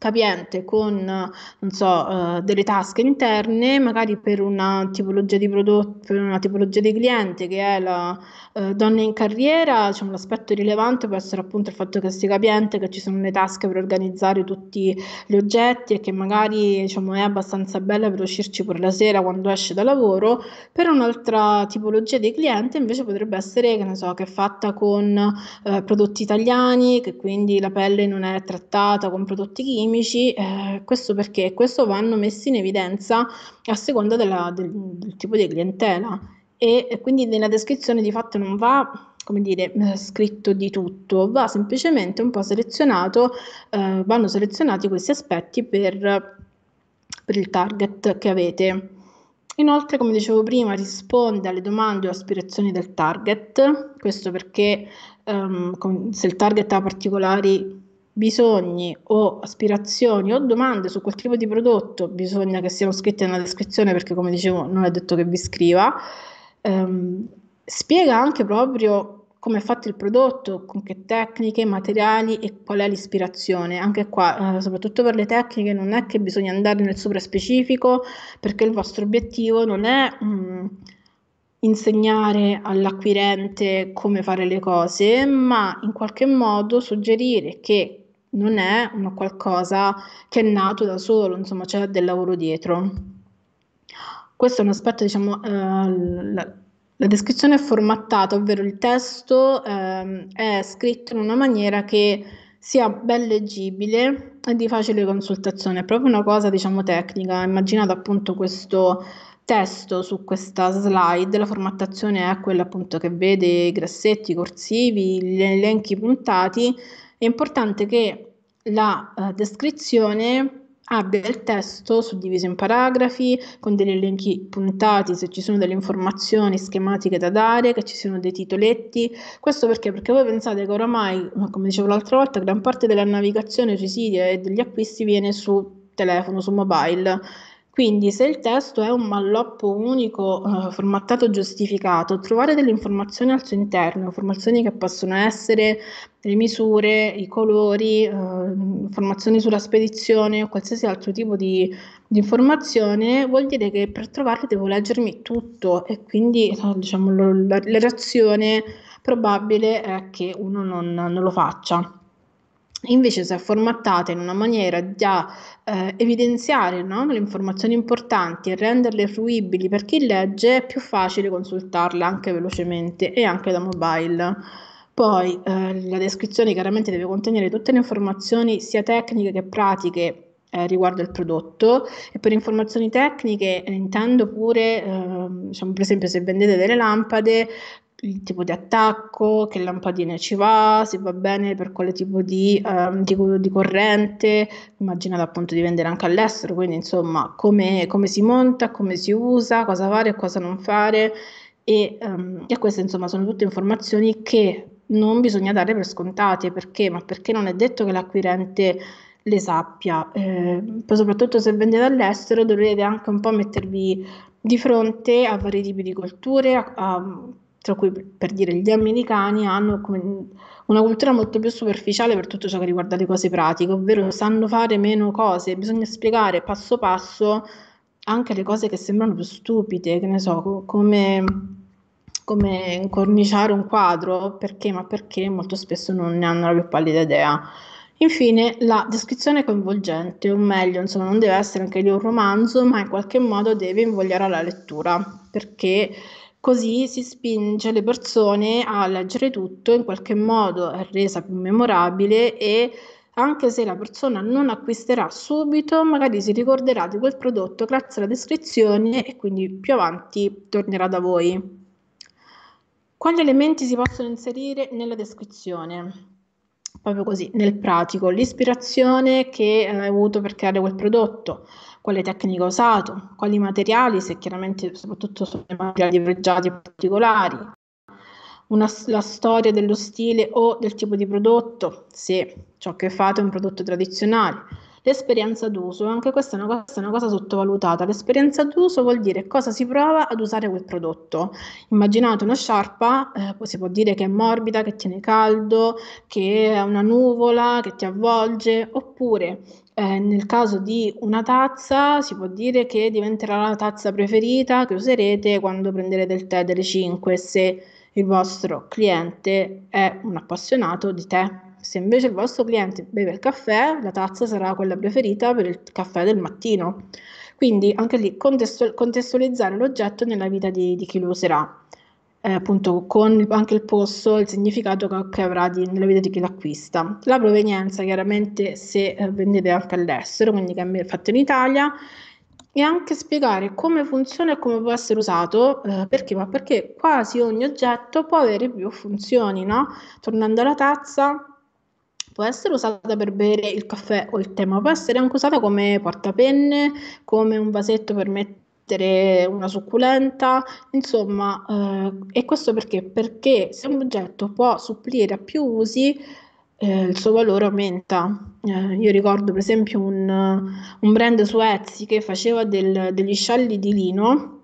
[SPEAKER 2] capiente con non so, eh, delle tasche interne, magari per una tipologia di prodotto, per una tipologia di cliente che è la eh, donna in carriera, diciamo, l'aspetto rilevante può essere appunto il fatto che sia capiente, che ci sono le tasche per organizzare tutti gli oggetti e che magari diciamo, è abbastanza bella per uscirci pure la sera quando esce da lavoro. Per un'altra tipologia di cliente invece potrebbe essere, che ne so, che è fatta con eh, prodotti italiani, che quindi la pelle non è trattata con prodotti chimici chimici, eh, questo perché questo vanno messi in evidenza a seconda della, del, del, tipo di clientela e, e quindi nella descrizione di fatto non va come dire, eh, scritto di tutto, va semplicemente un po' selezionato, eh, vanno selezionati questi aspetti per, per, il target che avete. Inoltre, come dicevo prima, risponde alle domande o aspirazioni del target, questo perché ehm, se il target ha particolari bisogni o aspirazioni o domande su quel tipo di prodotto, bisogna che siano scritte nella descrizione perché come dicevo non è detto che vi scriva, ehm, spiega anche proprio come è fatto il prodotto, con che tecniche, materiali e qual è l'ispirazione. Anche qua, eh, soprattutto per le tecniche, non è che bisogna andare nel sopra specifico perché il vostro obiettivo non è... Mh, mm, insegnare all'acquirente come fare le cose, ma in qualche modo suggerire che non è una qualcosa che è nato da solo, insomma c'è del lavoro dietro. Questo è un aspetto, diciamo, eh, la, la, descrizione è formattata, ovvero il testo eh, è scritto in una maniera che sia ben leggibile e di facile consultazione, è proprio una cosa, diciamo, tecnica. Immaginate appunto questo testo su questa slide, la formattazione è quella appunto che vede i grassetti, i corsivi, gli elenchi puntati è importante che la uh, descrizione abbia il testo suddiviso in paragrafi, con degli elenchi puntati, se ci sono delle informazioni schematiche da dare, che ci siano dei titoletti. Questo perché? Perché voi pensate che oramai, come dicevo l'altra volta, gran parte della navigazione sui siti e degli acquisti viene su telefono, su mobile quindi se il testo è un malloppo unico eh, formattato giustificato, trovare delle informazioni al suo interno, informazioni che possono essere le misure, i colori, eh, informazioni sulla spedizione o qualsiasi altro tipo di, di, informazione, vuol dire che per trovarle devo leggermi tutto e quindi eh, diciamo, la, la reazione probabile è che uno non, non lo faccia invece se è formattata in una maniera da eh, evidenziare no? le informazioni importanti e renderle fruibili per chi legge, è più facile consultarla anche velocemente e anche da mobile. Poi eh, la descrizione chiaramente deve contenere tutte le informazioni sia tecniche che pratiche eh, riguardo il prodotto e per informazioni tecniche eh, intendo pure, eh, diciamo, per esempio se vendete delle lampade, il tipo di attacco, che lampadine ci va, se va bene per quale tipo di, um, di, di corrente, immaginate appunto di vendere anche all'estero, quindi insomma come, come si monta, come si usa, cosa fare e cosa non fare e, um, e queste insomma sono tutte informazioni che non bisogna dare per scontate perché? Ma perché non è detto che l'acquirente le sappia, eh, soprattutto se vendete all'estero dovrete anche un po' mettervi di fronte a vari tipi di colture, a, a tra cui per dire gli americani, hanno una cultura molto più superficiale per tutto ciò che riguarda le cose pratiche, ovvero sanno fare meno cose, bisogna spiegare passo passo anche le cose che sembrano più stupide, che ne so, come, come incorniciare un quadro, perché, ma perché molto spesso non ne hanno la più pallida idea. Infine, la descrizione coinvolgente, o meglio, insomma, non deve essere anche lì un romanzo, ma in qualche modo deve invogliare alla lettura, perché Così si spinge le persone a leggere tutto, in qualche modo è resa più memorabile e anche se la persona non acquisterà subito, magari si ricorderà di quel prodotto grazie alla descrizione e quindi più avanti tornerà da voi. Quali elementi si possono inserire nella descrizione? Proprio così, nel pratico, l'ispirazione che hai avuto per creare quel prodotto, quale tecnica ho usato, quali materiali, se chiaramente soprattutto sono materiali pregiati particolari, una, la storia dello stile o del tipo di prodotto, se ciò che fate è un prodotto tradizionale. L'esperienza d'uso, anche questa è, cosa, questa è una cosa sottovalutata, l'esperienza d'uso vuol dire cosa si prova ad usare quel prodotto. Immaginate una sciarpa, eh, si può dire che è morbida, che tiene caldo, che è una nuvola, che ti avvolge, oppure eh, nel caso di una tazza si può dire che diventerà la tazza preferita che userete quando prenderete il tè delle 5 se il vostro cliente è un appassionato di tè. Se invece il vostro cliente beve il caffè, la tazza sarà quella preferita per il caffè del mattino. Quindi anche lì contestualizzare l'oggetto nella vita di, di chi lo userà eh, appunto con anche il posto, il significato che avrà di, nella vita di chi l'acquista. La provenienza chiaramente se eh, vendete anche all'estero, quindi che è fatto in Italia, e anche spiegare come funziona e come può essere usato, eh, perché? Ma perché quasi ogni oggetto può avere più funzioni, no? Tornando alla tazza, può essere usata per bere il caffè o il tè, ma può essere anche usata come portapenne, come un vasetto per mettere mettere una succulenta, insomma, eh, e questo perché? Perché se un oggetto può supplire a più usi, eh, il suo valore aumenta. Eh, io ricordo per esempio un, un, brand su Etsy che faceva del, degli scialli di lino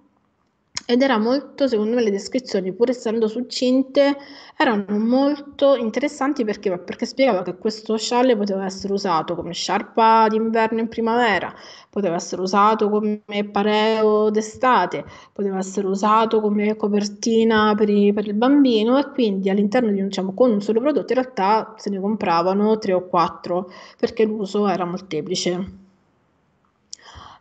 [SPEAKER 2] ed era molto, secondo me le descrizioni, pur essendo succinte, erano molto interessanti perché, perché spiegava che questo scialle poteva essere usato come sciarpa d'inverno in primavera, poteva essere usato come pareo d'estate, poteva essere usato come copertina per, i, per il bambino e quindi all'interno di un, diciamo, con un solo prodotto in realtà se ne compravano tre o quattro perché l'uso era molteplice.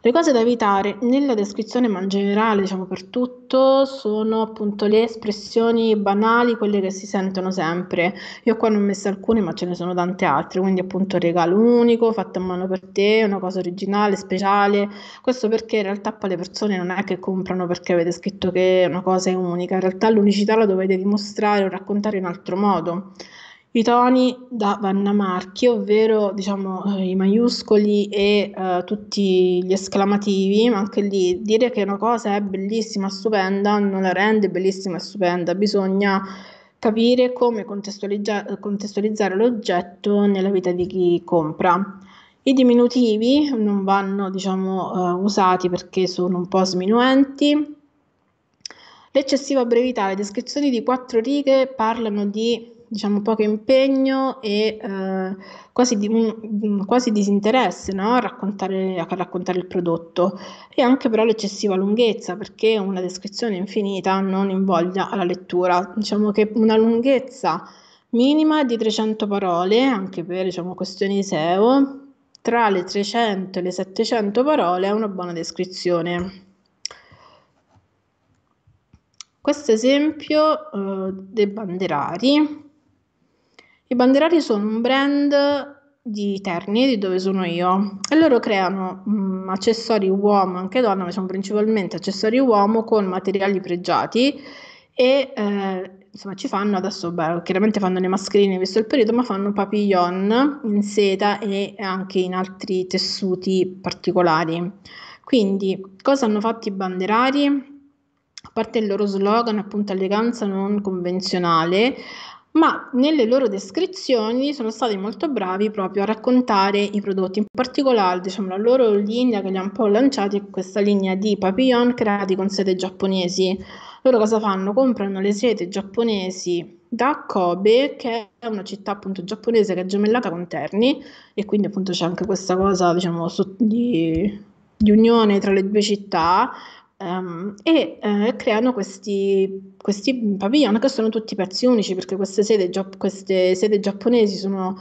[SPEAKER 2] Le cose da evitare nella descrizione, ma in generale, diciamo per tutto, sono appunto le espressioni banali, quelle che si sentono sempre. Io qua ne ho messe alcune, ma ce ne sono tante altre, quindi appunto regalo unico, fatto a mano per te, una cosa originale, speciale. Questo perché in realtà poi le persone non è che comprano perché avete scritto che una cosa è unica, in realtà l'unicità la dovete dimostrare o raccontare in altro modo i toni da Vanna Marchi, ovvero diciamo, eh, i maiuscoli e eh, tutti gli esclamativi, ma anche lì dire che una cosa è bellissima, stupenda, non la rende bellissima e stupenda, bisogna capire come contestualizza- contestualizzare l'oggetto nella vita di chi compra. I diminutivi non vanno diciamo, eh, usati perché sono un po' sminuenti. L'eccessiva brevità, le descrizioni di quattro righe parlano di diciamo, poco impegno e eh, quasi, di, quasi, disinteresse no? a, raccontare, a, raccontare, il prodotto e anche però l'eccessiva lunghezza perché una descrizione infinita non invoglia alla lettura. Diciamo che una lunghezza minima di 300 parole, anche per diciamo, questioni di SEO, tra le 300 e le 700 parole è una buona descrizione. Questo esempio eh, dei banderari i Banderari sono un brand di Terni, di dove sono io, e loro creano mh, mm, accessori uomo, anche donna, ma sono principalmente accessori uomo con materiali pregiati e eh, insomma ci fanno adesso, beh, chiaramente fanno le mascherine visto il periodo, ma fanno papillon in seta e anche in altri tessuti particolari. Quindi, cosa hanno fatto i banderari? A parte il loro slogan, appunto, eleganza non convenzionale, ma nelle loro descrizioni sono stati molto bravi proprio a raccontare i prodotti, in particolare diciamo, la loro linea che li ha un po' lanciati è questa linea di papillon creati con sete giapponesi. Loro cosa fanno? Comprano le sete giapponesi da Kobe, che è una città appunto giapponese che è gemellata con Terni, e quindi appunto c'è anche questa cosa, diciamo, di, di unione tra le due città Um, e eh, creano questi, questi, pavilion che sono tutti pezzi unici perché queste sede, gia- queste sede giapponesi sono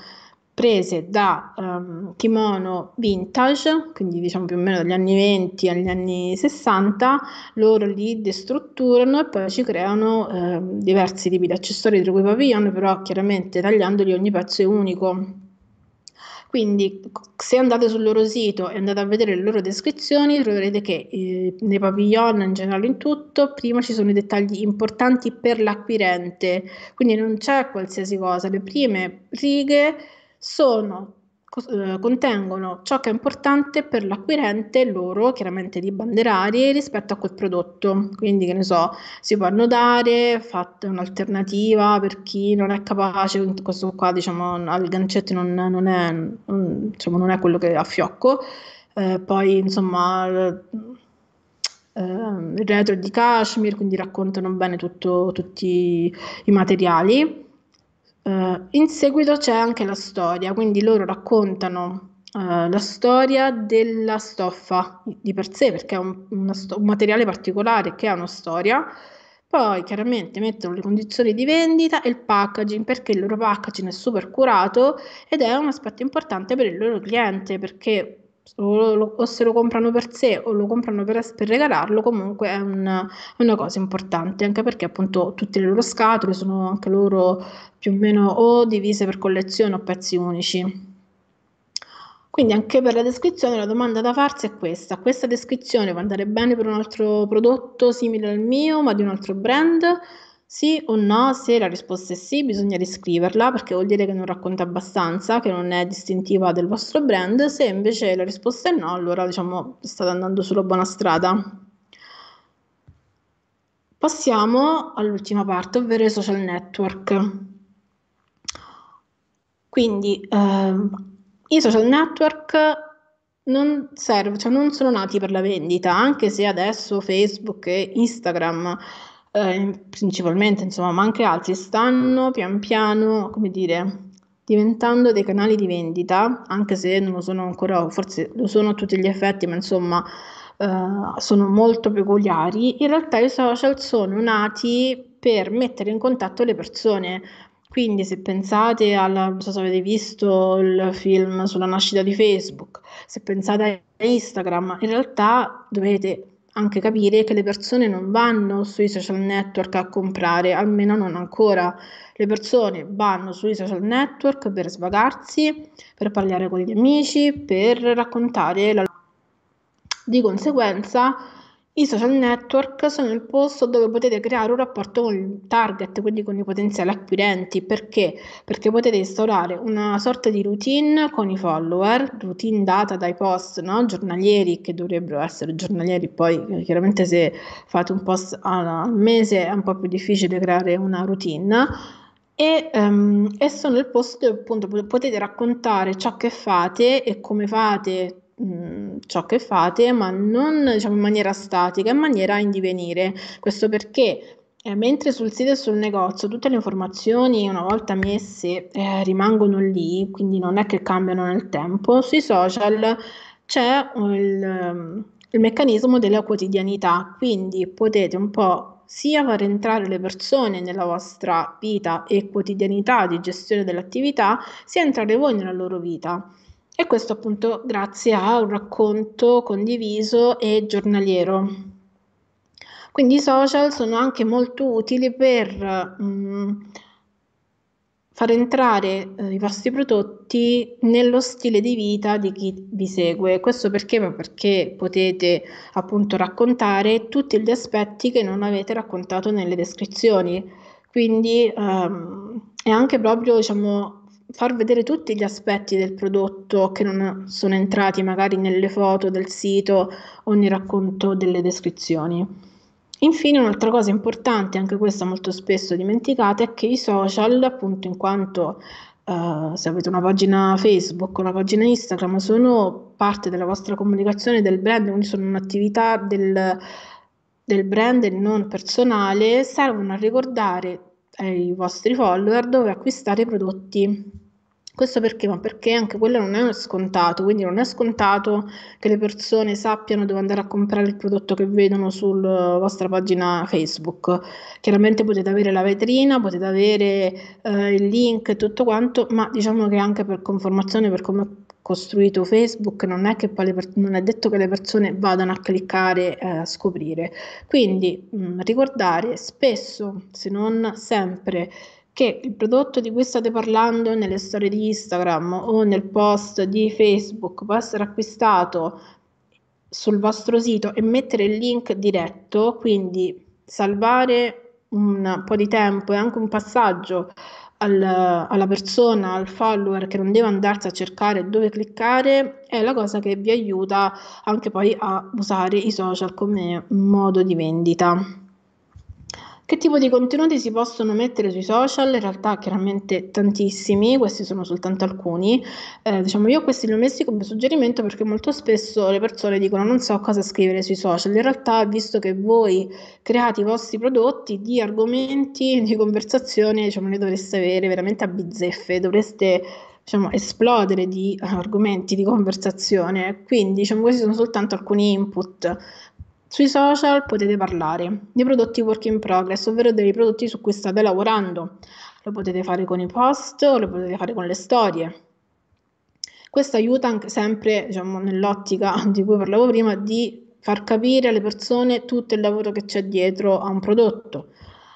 [SPEAKER 2] prese da um, kimono vintage, quindi diciamo più o meno dagli anni 20 agli anni 60, loro li destrutturano e poi ci creano eh, diversi tipi di accessori tra cui pavilion, però chiaramente tagliandoli ogni pezzo è unico quindi se andate sul loro sito e andate a vedere le loro descrizioni troverete che eh, nei pavillon, in generale in tutto, prima ci sono i dettagli importanti per l'acquirente, quindi non c'è qualsiasi cosa, le prime righe sono eh, contengono ciò che è importante per l'acquirente loro, chiaramente di banderari, rispetto a quel prodotto. Quindi, che ne so, si può annodare, fatta un'alternativa per chi non è capace, questo qua, diciamo, al gancetto non, non, è, non, diciamo, non è quello che affiocco. Eh, poi, insomma... Uh, il retro di cashmere quindi raccontano bene tutto, tutti i materiali. Uh, in seguito c'è anche la storia, quindi loro raccontano uh, la storia della stoffa di per sé, perché è un, sto- un, materiale particolare che ha una storia. Poi chiaramente mettono le condizioni di vendita e il packaging, perché il loro packaging è super curato ed è un aspetto importante per il loro cliente, perché o lo, o se lo comprano per sé o lo comprano per, per regalarlo, comunque è una, una, cosa importante, anche perché appunto tutte le loro scatole sono anche loro più o meno o divise per collezione o pezzi unici. Quindi anche per la descrizione la domanda da farsi è questa, questa descrizione può andare bene per un altro prodotto simile al mio ma di un altro brand? Sì o no, se la risposta è sì, bisogna riscriverla perché vuol dire che non racconta abbastanza, che non è distintiva del vostro brand. Se invece la risposta è no, allora diciamo state andando sulla buona strada. Passiamo all'ultima parte, ovvero i social network. Quindi ehm, i social network non, serve, cioè non sono nati per la vendita, anche se adesso Facebook e Instagram eh, principalmente, insomma, ma anche altri, stanno pian piano, come dire, diventando dei canali di vendita, anche se non lo sono ancora, forse lo sono a tutti gli effetti, ma insomma eh, sono molto peculiari, in realtà i social sono nati per mettere in contatto le persone. Quindi se pensate al, non so se avete visto il film sulla nascita di Facebook, se pensate a Instagram, in realtà dovete anche capire che le persone non vanno sui social network a comprare, almeno non ancora. Le persone vanno sui social network per svagarsi, per parlare con gli amici, per raccontare la loro. Di conseguenza, i social network sono il posto dove potete creare un rapporto con il target, quindi con i potenziali acquirenti. Perché? Perché potete instaurare una sorta di routine con i follower, routine data dai post no? giornalieri che dovrebbero essere giornalieri, poi eh, chiaramente se fate un post al mese è un po' più difficile creare una routine. E, um, e sono il posto dove appunto potete raccontare ciò che fate e come fate Mhmm, ciò che fate, ma non diciamo, in maniera statica, in maniera in divenire. Questo perché eh, mentre sul sito e sul negozio tutte le informazioni una volta messe eh, rimangono lì, quindi non è che cambiano nel tempo, sui social c'è il, il meccanismo della quotidianità, quindi potete un po' sia far entrare le persone nella vostra vita e quotidianità di gestione dell'attività, sia entrare voi nella loro vita. E questo appunto grazie a un racconto condiviso e giornaliero. Quindi i social sono anche molto utili per mh, mm, far entrare eh, i vostri prodotti nello stile di vita di chi vi segue. Questo perché? Perché potete appunto raccontare tutti gli aspetti che non avete raccontato nelle descrizioni. Quindi ehm, è anche proprio diciamo, far vedere tutti gli aspetti del prodotto che non sono entrati magari nelle foto del sito o nel racconto delle descrizioni. Infine, un'altra cosa importante, anche questa molto spesso dimenticata, è che i social, appunto, in quanto eh, se avete una pagina Facebook, una pagina Instagram, sono parte della vostra comunicazione del brand, quindi sono un'attività del, del brand e non personale, servono a ricordare ai vostri follower dove acquistare i prodotti questo perché? Ma perché anche quello non è scontato, quindi non è scontato che le persone sappiano dove andare a comprare il prodotto che vedono sulla eh, vostra pagina Facebook. Chiaramente potete avere la vetrina, potete avere eh, il link e tutto quanto, ma diciamo che anche per conformazione, per come è costruito Facebook, non è, che poi per- non è detto che le persone vadano a cliccare eh, a scoprire. Quindi mh, mm, ricordare spesso, se non sempre, che il prodotto di cui state parlando nelle storie di Instagram o nel post di Facebook può essere acquistato sul vostro sito e mettere il link diretto, quindi salvare un po' di tempo e anche un passaggio al, alla persona, al follower che non deve andarsi a cercare dove cliccare, è la cosa che vi aiuta anche poi a usare i social come modo di vendita. Che tipo di contenuti si possono mettere sui social? In realtà chiaramente tantissimi, questi sono soltanto alcuni. Eh, diciamo, io questi li ho messi come suggerimento perché molto spesso le persone dicono non so cosa scrivere sui social. In realtà, visto che voi create i vostri prodotti di argomenti, di conversazione, diciamo, ne dovreste avere veramente a bizzeffe, dovreste diciamo, esplodere di argomenti, di conversazione. Quindi, diciamo, questi sono soltanto alcuni input. Sui social potete parlare dei prodotti work in progress, ovvero dei prodotti su cui state lavorando. Lo potete fare con i post, o lo potete fare con le storie. Questo aiuta anche sempre, diciamo, nell'ottica di cui parlavo prima, di far capire alle persone tutto il lavoro che c'è dietro a un prodotto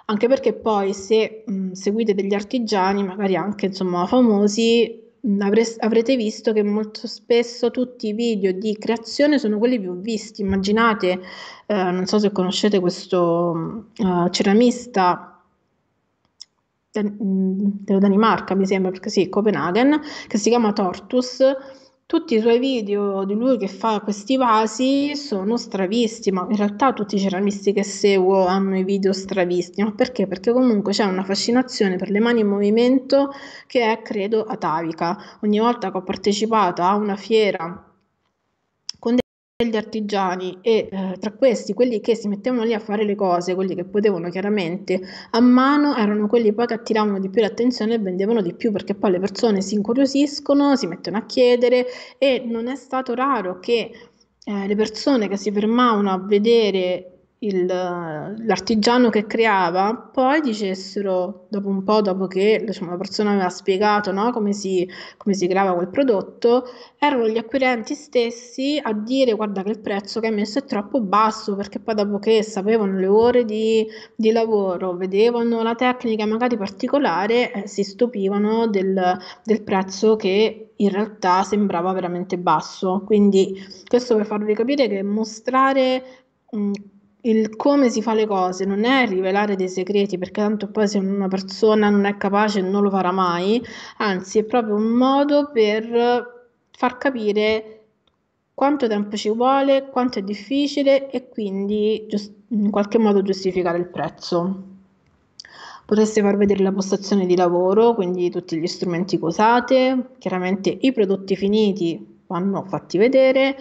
[SPEAKER 2] anche perché poi se mh, seguite degli artigiani, magari anche insomma famosi, avre- avrete visto che molto spesso tutti i video di creazione sono quelli più visti. Immaginate, eh, non so se conoscete questo uh, ceramista della mm, Danimarca, mi sembra, perché sì, Copenaghen, che si chiama Tortus, tutti i suoi video di lui che fa questi vasi sono stravisti, ma in realtà tutti i ceramisti che seguo hanno i video stravisti, ma perché? Perché comunque c'è una fascinazione per le mani in movimento che è, credo, atavica. Ogni volta che ho partecipato a una fiera degli artigiani e eh, tra questi quelli che si mettevano lì a fare le cose, quelli che potevano chiaramente a mano, erano quelli poi che attiravano di più l'attenzione e vendevano di più perché poi le persone si incuriosiscono, si mettono a chiedere e non è stato raro che eh, le persone che si fermavano a vedere il, l'artigiano che creava, poi dicessero, dopo un po', dopo che diciamo, la persona aveva spiegato no, come, si, come, si, creava quel prodotto, erano gli acquirenti stessi a dire guarda che il prezzo che hai messo è troppo basso, perché poi dopo che sapevano le ore di, di lavoro, vedevano la tecnica magari particolare, eh, si stupivano del, del prezzo che in realtà sembrava veramente basso. Quindi questo per farvi capire che mostrare... Mh, il come si fa le cose non è rivelare dei segreti, perché tanto poi se una persona non è capace non lo farà mai, anzi è proprio un modo per far capire quanto tempo ci vuole, quanto è difficile e quindi giust- in qualche modo giustificare il prezzo. Potreste far vedere la postazione di lavoro, quindi tutti gli strumenti che usate, chiaramente i prodotti finiti vanno fatti vedere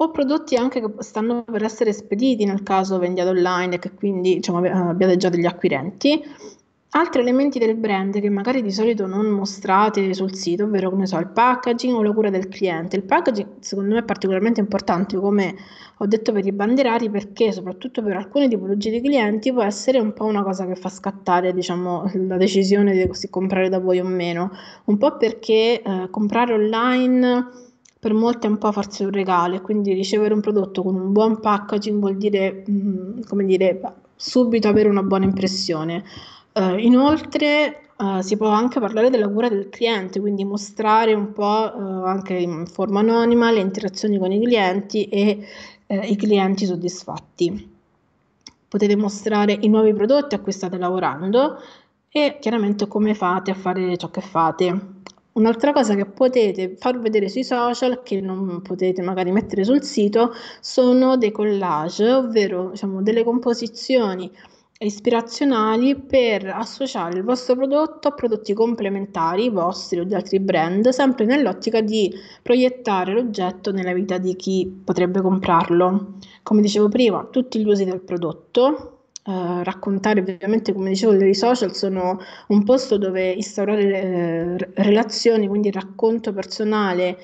[SPEAKER 2] o prodotti anche che stanno per essere spediti nel caso vendiate online e che quindi diciamo, abbiate già degli acquirenti. Altri elementi del brand che magari di solito non mostrate sul sito, ovvero so, il packaging o la cura del cliente. Il packaging secondo me è particolarmente importante, come ho detto per i bandierati, perché soprattutto per alcune tipologie di clienti può essere un po' una cosa che fa scattare diciamo, la decisione di comprare da voi o meno. Un po' perché eh, comprare online per molti è un po' farsi un regalo e quindi ricevere un prodotto con un buon packaging vuol dire, mm, come dire, subito avere una buona impressione. Uh, inoltre uh, si può anche parlare della cura del cliente, quindi mostrare un po' uh, anche in forma anonima le interazioni con i clienti e i clienti soddisfatti. Potete mostrare i nuovi prodotti a cui state lavorando e chiaramente come fate a fare ciò che fate. Un'altra cosa che potete far vedere sui social, che non potete magari mettere sul sito, sono dei collage, ovvero diciamo, delle composizioni ispirazionali per associare il vostro prodotto a prodotti complementari vostri o di altri brand, sempre nell'ottica di proiettare l'oggetto nella vita di chi potrebbe comprarlo. Come dicevo prima, tutti gli usi del prodotto, Uh, raccontare ovviamente, come dicevo, i social sono un posto dove instaurare eh, relazioni, quindi racconto personale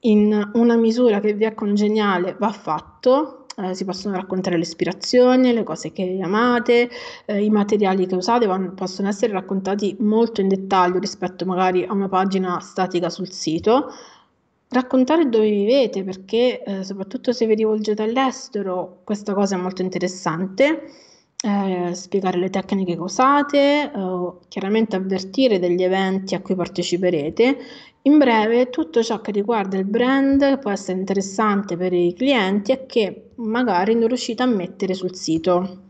[SPEAKER 2] in una misura che vi è congeniale va fatto. Eh, si possono raccontare le ispirazioni, le cose che amate, eh, i materiali che usate vanno, possono essere raccontati molto in dettaglio rispetto magari a una pagina statica sul sito. Raccontare dove vivete perché, ehm, soprattutto se vi rivolgete all'estero, questa cosa è molto interessante. Ehm, spiegare le tecniche che usate, uhm, chiaramente avvertire degli eventi a cui parteciperete. In breve, tutto ciò che riguarda il brand può essere interessante per i clienti e che magari non riuscite a mettere sul sito.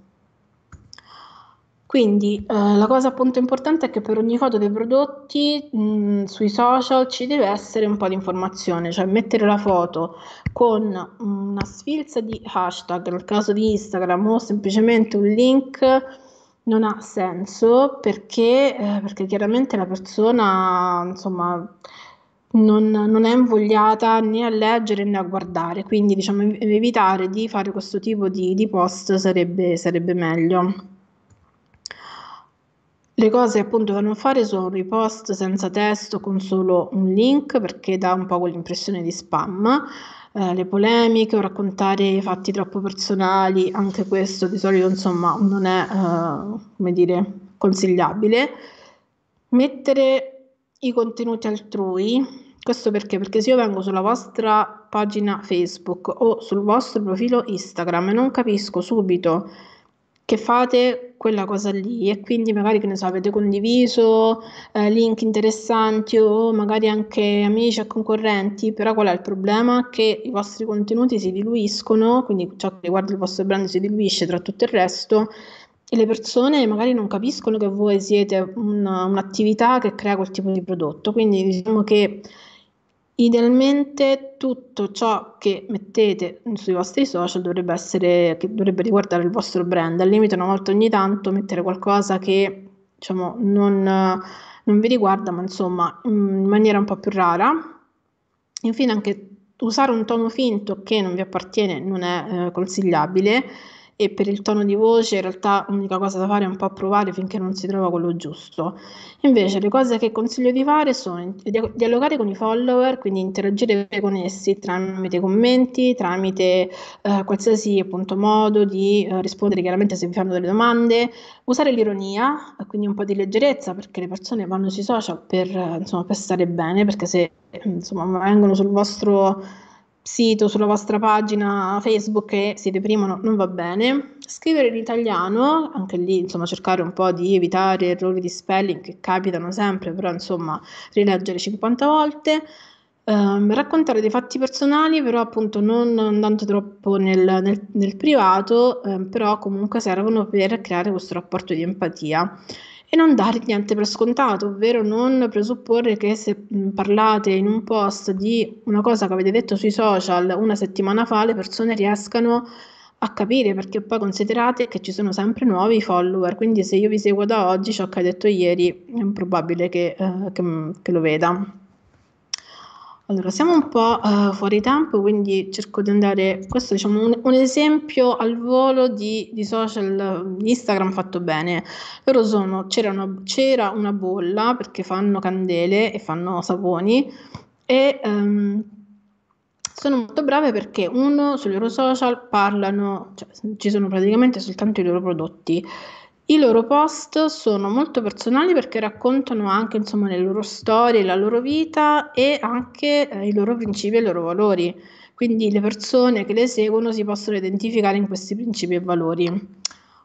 [SPEAKER 2] Quindi eh, la cosa appunto importante è che per ogni foto dei prodotti mh, mm, sui social ci deve essere un po' di informazione, cioè mettere la foto con una sfilza di hashtag, nel caso di Instagram o semplicemente un link non ha senso perché, eh, perché chiaramente la persona insomma non, non, è invogliata né a leggere né a guardare, quindi diciamo evitare di fare questo tipo di, di post sarebbe, sarebbe meglio. Le cose appunto da non fare sono i post senza testo con solo un link perché dà un po' l'impressione di spam, eh, le polemiche o raccontare fatti troppo personali, anche questo di solito insomma non è eh, come dire consigliabile. Mettere i contenuti altrui, questo perché? Perché se io vengo sulla vostra pagina Facebook o sul vostro profilo Instagram e non capisco subito che fate quella cosa lì e quindi magari che ne so, avete condiviso eh, link interessanti o magari anche amici e concorrenti, però qual è il problema? Che i vostri contenuti si diluiscono, quindi ciò che riguarda il vostro brand si diluisce tra tutto il resto e le persone magari non capiscono che voi siete una, un'attività che crea quel tipo di prodotto, quindi diciamo che Idealmente tutto ciò che mettete sui vostri social dovrebbe essere, che dovrebbe riguardare il vostro brand. Al limite una volta ogni tanto mettere qualcosa che diciamo non, non vi riguarda, ma insomma mm, in maniera un po' più rara. Infine anche usare un tono finto che non vi appartiene non è eh, consigliabile e per il tono di voce in realtà l'unica cosa da fare è un po' provare finché non si trova quello giusto. Invece le cose che consiglio di fare sono dialogare con i follower, quindi interagire con essi tramite commenti, tramite eh, qualsiasi appunto modo di eh, rispondere chiaramente se vi fanno delle domande, usare l'ironia, quindi un po' di leggerezza perché le persone vanno sui social per, insomma, per stare bene, perché se insomma, vengono sul vostro sito, sulla vostra pagina Facebook e si deprimono, non va bene. Scrivere in italiano, anche lì insomma cercare un po' di evitare errori di spelling che capitano sempre, però insomma rileggere 50 volte. Um, raccontare dei fatti personali, però appunto non andando troppo nel, nel, nel privato, um, però comunque servono per creare questo rapporto di empatia e non dare niente per scontato, ovvero non presupporre che se parlate in un post di una cosa che avete detto sui social una settimana fa, le persone riescano a capire perché poi considerate che ci sono sempre nuovi follower, quindi se io vi seguo da oggi ciò che hai detto ieri è improbabile che, eh, che, che lo veda. Allora, siamo un po' uh, fuori tempo, quindi cerco di andare. Questo è diciamo, un, un, esempio al volo di, di social di mm, Instagram fatto bene. Loro sono, c'era una, c'era una, bolla perché fanno candele e fanno saponi e um, sono molto brave perché uno sui loro social parlano, cioè ci sono praticamente soltanto i loro prodotti i loro post sono molto personali perché raccontano anche insomma, le loro storie, la loro vita e anche eh, i loro principi e i loro valori. Quindi le persone che le seguono si possono identificare in questi principi e valori.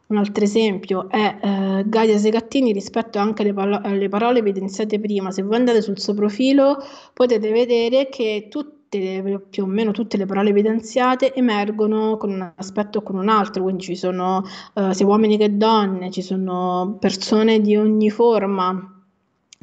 [SPEAKER 2] Un altro esempio è eh, Gaia Segattini rispetto anche alle, palo- alle parole evidenziate prima. Se voi andate sul suo profilo potete vedere che tutti le, più o meno tutte le parole evidenziate emergono con un aspetto o con un altro, quindi ci sono eh, sia uomini che donne, ci sono persone di ogni forma,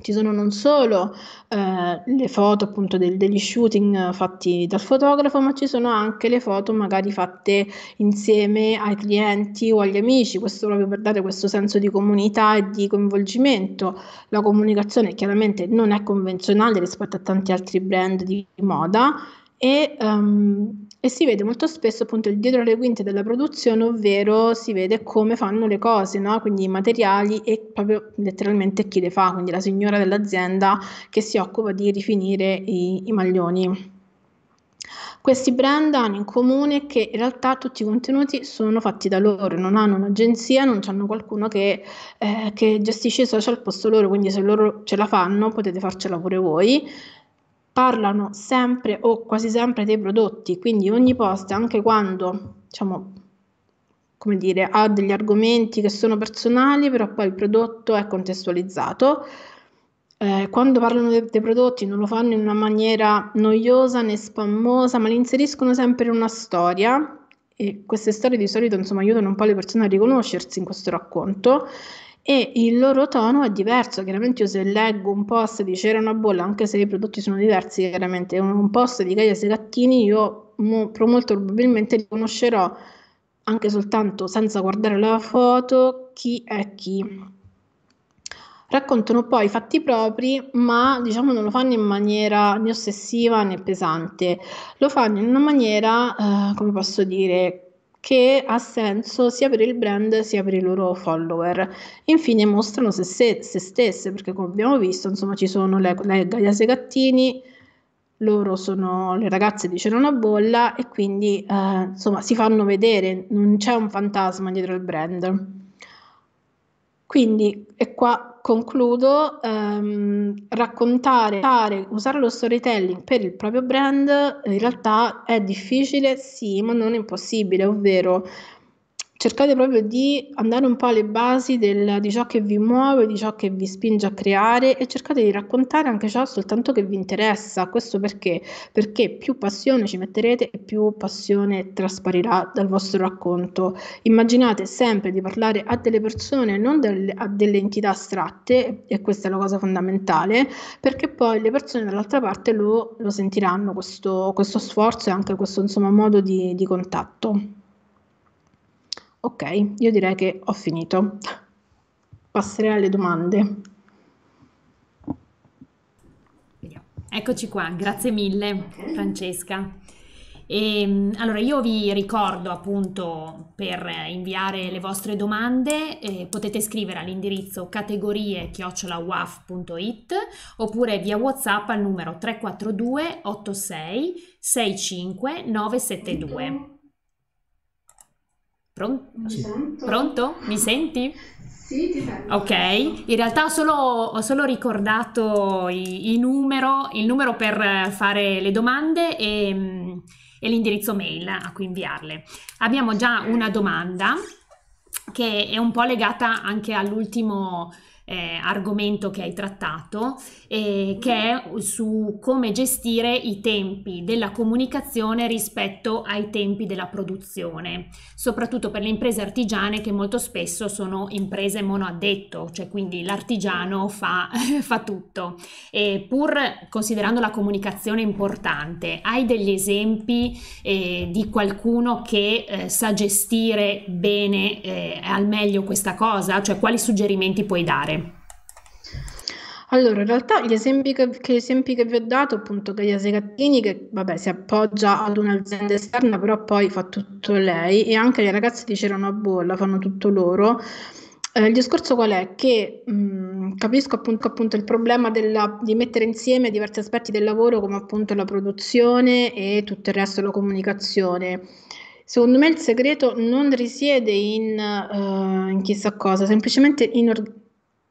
[SPEAKER 2] ci sono non solo eh, le foto appunto del, degli shooting fatti dal fotografo, ma ci sono anche le foto magari fatte insieme ai clienti o agli amici, questo proprio per dare questo senso di comunità e di coinvolgimento. La comunicazione chiaramente non è convenzionale rispetto a tanti altri brand di moda e um, e si vede molto spesso appunto il dietro le quinte della produzione, ovvero si vede come fanno le cose, no? quindi i materiali e proprio letteralmente chi le fa, quindi la signora dell'azienda che si occupa di rifinire i, i maglioni. Questi brand hanno in comune che in realtà tutti i contenuti sono fatti da loro, non hanno un'agenzia, non hanno qualcuno che, eh, che gestisce i social al posto loro, quindi se loro ce la fanno potete farcela pure voi parlano sempre o quasi sempre dei prodotti, quindi ogni post, anche quando diciamo, come dire, ha degli argomenti che sono personali, però poi il prodotto è contestualizzato. Eh, quando parlano dei, dei prodotti non lo fanno in una maniera noiosa né spammosa, ma li inseriscono sempre in una storia e queste storie di solito insomma, aiutano un po' le persone a riconoscersi in questo racconto e il loro tono è diverso. Chiaramente io se leggo un post di C'era una bolla, anche se i prodotti sono diversi, chiaramente un post di Gaia Segattini, io molto probabilmente riconoscerò anche soltanto senza guardare la foto chi è chi. Raccontano poi i fatti propri, ma diciamo non lo fanno in maniera né ossessiva né pesante, lo fanno in una maniera, eh, come posso dire, che ha senso sia per il brand sia per i loro follower. Infine mostrano se, se, se stesse, perché come abbiamo visto, insomma, ci sono le, le Gaia Segattini, loro sono le ragazze di C'era una bolla e quindi eh, insomma si fanno vedere, non c'è un fantasma dietro il brand. Quindi, e qua concludo ehm, raccontare, usare lo storytelling per il proprio brand in realtà è difficile, sì, ma non impossibile, ovvero cercate proprio di andare un po' alle basi del, di ciò che vi muove, di ciò che vi spinge a creare e cercate di raccontare anche ciò soltanto che vi interessa. Questo perché? Perché più passione ci metterete e più passione trasparirà dal vostro racconto. Immaginate sempre di parlare a delle persone, non del, a delle entità astratte, e questa è la cosa fondamentale, perché poi le persone dall'altra parte lo, lo sentiranno questo, questo, sforzo e anche questo insomma, modo di, di contatto. Ok, io direi che ho finito. Passerei alle domande.
[SPEAKER 1] Eccoci qua, grazie mille Francesca. E, ehm, allora io vi ricordo appunto per inviare le vostre domande eh, potete scrivere all'indirizzo categorie chiocciolawaf.it oppure via whatsapp al numero 342 86 65 972. Pronto? Mi Pronto? Mi senti? Sì, ti sento. Ok, in realtà ho solo, ho solo ricordato i, i numero, il numero per fare le domande e, e l'indirizzo mail a cui inviarle. Abbiamo già una domanda che è un po' legata anche all'ultimo eh, argomento che hai trattato, eh, che è su come gestire i tempi della comunicazione rispetto ai tempi della produzione, soprattutto per le imprese artigiane che molto spesso sono imprese monoaddetto, cioè quindi l'artigiano fa, fa tutto. E pur considerando la comunicazione importante, hai degli esempi eh, di qualcuno che eh, sa gestire bene eh, al meglio questa cosa? Cioè quali suggerimenti puoi dare?
[SPEAKER 2] Allora, in realtà gli esempi che, che esempi che vi ho dato, appunto, Gaia Segattini, che vabbè, si appoggia ad un'azienda esterna, però poi fa tutto lei, e anche le ragazze di Cerano a Bolla fanno tutto loro. Eh, il discorso qual è? Che mh, mm, capisco appunto, appunto il problema della, di mettere insieme diversi aspetti del lavoro come appunto la produzione e tutto il resto la comunicazione. Secondo me il segreto non risiede in, uh, in chissà cosa, semplicemente in, or-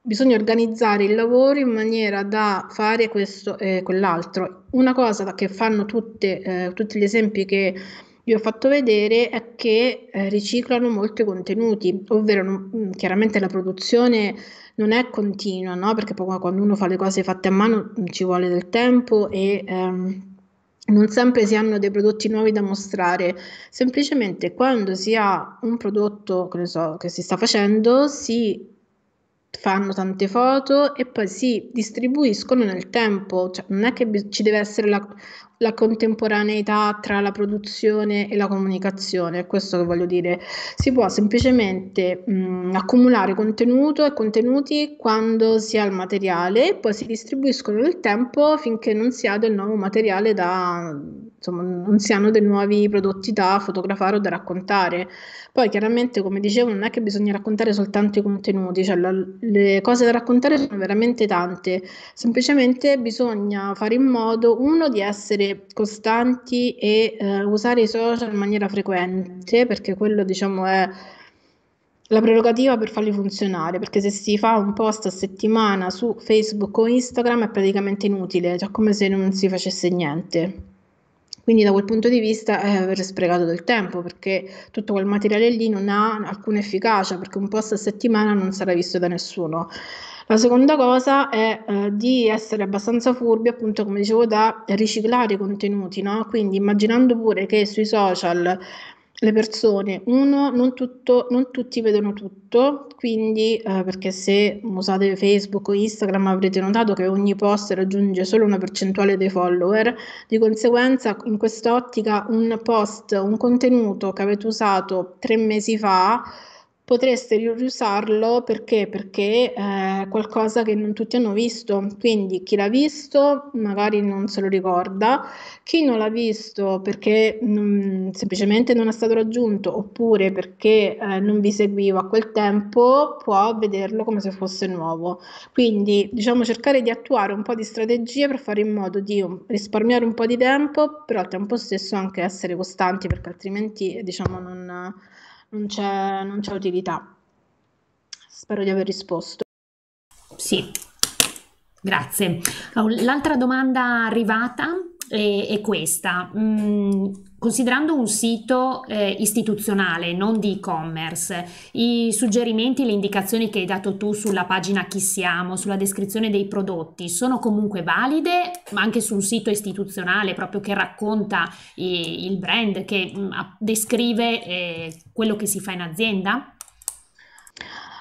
[SPEAKER 2] bisogna organizzare il lavoro in maniera da fare questo e quell'altro. Una cosa che fanno tutte, eh, tutti gli esempi che vi ho fatto vedere è che eh, riciclano molti contenuti, ovvero non, mm, chiaramente la produzione non è continua, no? perché poi quando uno fa le cose fatte a mano mm, ci vuole del tempo e... Ehm, non sempre si hanno dei prodotti nuovi da mostrare, semplicemente quando si ha un prodotto che, so, che si sta facendo si fanno tante foto e poi si distribuiscono nel tempo, cioè, non è che ci deve essere la, la, contemporaneità tra la produzione e la comunicazione, è questo che voglio dire, si può semplicemente mh, mm, accumulare contenuto e contenuti quando si ha il materiale e poi si distribuiscono nel tempo finché non si ha del nuovo materiale da, insomma, non si hanno dei nuovi prodotti da fotografare o da raccontare. Poi chiaramente, come dicevo, non è che bisogna raccontare soltanto i contenuti, cioè la, le cose da raccontare sono veramente tante, semplicemente bisogna fare in modo, uno, di essere costanti e eh, usare i social in maniera frequente, perché quello diciamo è la prerogativa per farli funzionare, perché se si fa un post a settimana su Facebook o Instagram è praticamente inutile, cioè come se non si facesse niente. Quindi da quel punto di vista è eh, aver sprecato del tempo perché tutto quel materiale lì non ha alcuna efficacia perché un post a settimana non sarà visto da nessuno. La seconda cosa è eh, di essere abbastanza furbi, appunto, come dicevo, da riciclare i contenuti, no? Quindi immaginando pure che sui social le persone, uno, non, tutto, non tutti vedono tutto, quindi eh, perché se usate Facebook o Instagram avrete notato che ogni post raggiunge solo una percentuale dei follower, di conseguenza in quest'ottica un post, un contenuto che avete usato tre mesi fa, potreste riusarlo perché? Perché è eh, qualcosa che non tutti hanno visto, quindi chi l'ha visto magari non se lo ricorda, chi non l'ha visto perché non, semplicemente non è stato raggiunto oppure perché eh, non vi seguivo a quel tempo può vederlo come se fosse nuovo. Quindi diciamo cercare di attuare un po' di strategie per fare in modo di risparmiare un po' di tempo, però al tempo stesso anche essere costanti perché altrimenti diciamo non
[SPEAKER 1] non c'è, non c'è utilità. Spero di aver risposto. Sì, grazie. L'altra domanda arrivata è, è questa. Mm Considerando un sito eh, istituzionale, non di e-commerce, i suggerimenti e le indicazioni che hai dato tu sulla pagina Chi siamo, sulla descrizione dei prodotti, sono comunque valide, ma anche su un sito istituzionale proprio che racconta eh, il brand, che mh, mm, descrive eh, quello che si fa in azienda?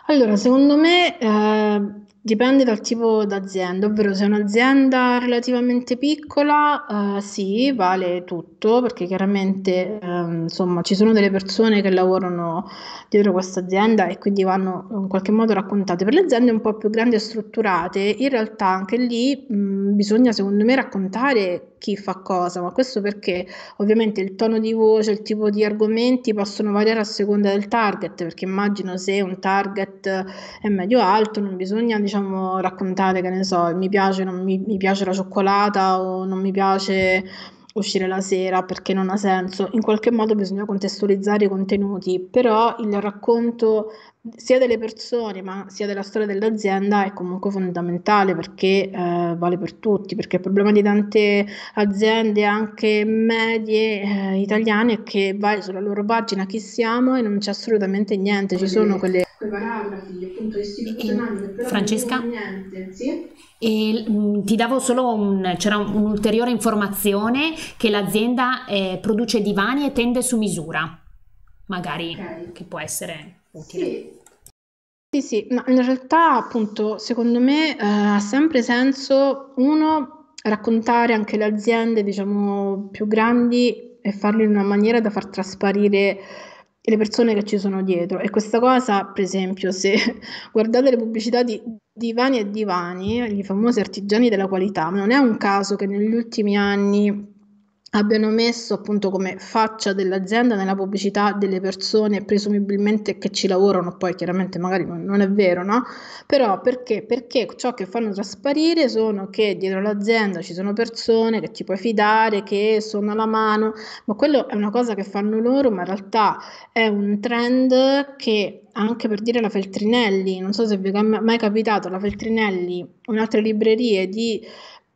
[SPEAKER 2] Allora, secondo me eh, Dipende dal tipo d'azienda, ovvero se è un'azienda relativamente piccola, eh, sì, vale tutto, perché chiaramente eh, insomma, ci sono delle persone che lavorano dietro questa azienda e quindi vanno in qualche modo raccontate. Per le aziende un po' più grandi e strutturate, in realtà anche lì mh, mm, bisogna secondo me raccontare chi fa cosa, ma questo perché ovviamente il tono di voce, il tipo di argomenti possono variare a seconda del target, perché immagino se un target è medio alto non bisogna diciamo raccontare che ne so, mi piace, non mi, mi piace la cioccolata o non mi piace uscire la sera perché non ha senso, in qualche modo bisogna contestualizzare i contenuti, però il racconto sia delle persone ma sia della storia dell'azienda è comunque fondamentale perché eh, vale per tutti, perché il problema di tante aziende anche medie eh, italiane è che vai sulla loro pagina chi siamo e non
[SPEAKER 1] c'è assolutamente niente, ci sono quelle quei
[SPEAKER 2] paragrafi appunto istituzionali e, però Francesca?
[SPEAKER 1] Niente, sì? E, mh, mm, ti davo solo un, c'era un'ulteriore informazione che l'azienda eh, produce divani e tende su misura, magari okay. che può essere utile. Sì.
[SPEAKER 2] Sì, sì, no, in realtà appunto secondo me eh, ha sempre senso uno raccontare anche le aziende diciamo più grandi e farle in una maniera da far trasparire e le persone che ci sono dietro. E questa cosa, per esempio, se guardate le pubblicità di divani e divani, gli famosi artigiani della qualità, non è un caso che negli ultimi anni abbiano messo appunto come faccia dell'azienda nella pubblicità delle persone presumibilmente che ci lavorano poi chiaramente magari non, è vero no però perché perché ciò che fanno trasparire sono che dietro l'azienda ci sono persone che ti puoi fidare che sono alla mano ma quello è una cosa che fanno loro ma in realtà è un trend che anche per dire la Feltrinelli non so se vi è mai capitato la Feltrinelli o altre librerie di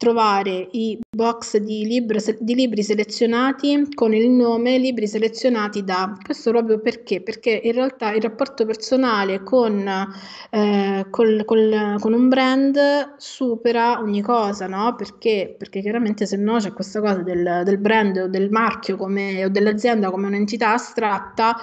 [SPEAKER 2] trovare i box di, libro, di, libri selezionati con il nome libri selezionati da. Questo proprio perché? Perché in realtà il rapporto personale con, eh, col, col, con un brand supera ogni cosa, no? Perché, perché chiaramente se no c'è questa cosa del, del brand o del marchio come, o dell'azienda come un'entità astratta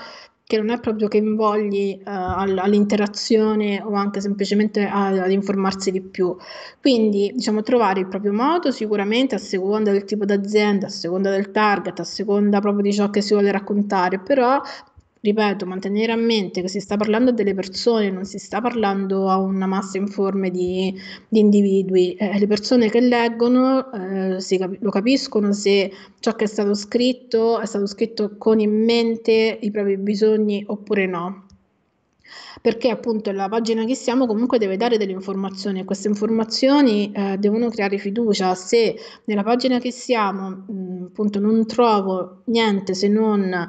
[SPEAKER 2] che non è proprio che invogli uh, all'interazione o anche semplicemente a, ad informarsi di più. Quindi, diciamo, trovare il proprio modo sicuramente a seconda del tipo d'azienda, a seconda del target, a seconda proprio di ciò che si vuole raccontare, però ripeto, mantenere a mente che si sta parlando a delle persone, non si sta parlando a una massa informe di, di individui. Eh, le persone che leggono eh, cap- lo capiscono se ciò che è stato scritto è stato scritto con in mente i propri bisogni oppure no perché appunto la pagina che siamo comunque deve dare delle informazioni e queste informazioni eh, devono creare fiducia. Se nella pagina che siamo mh, appunto non trovo niente se non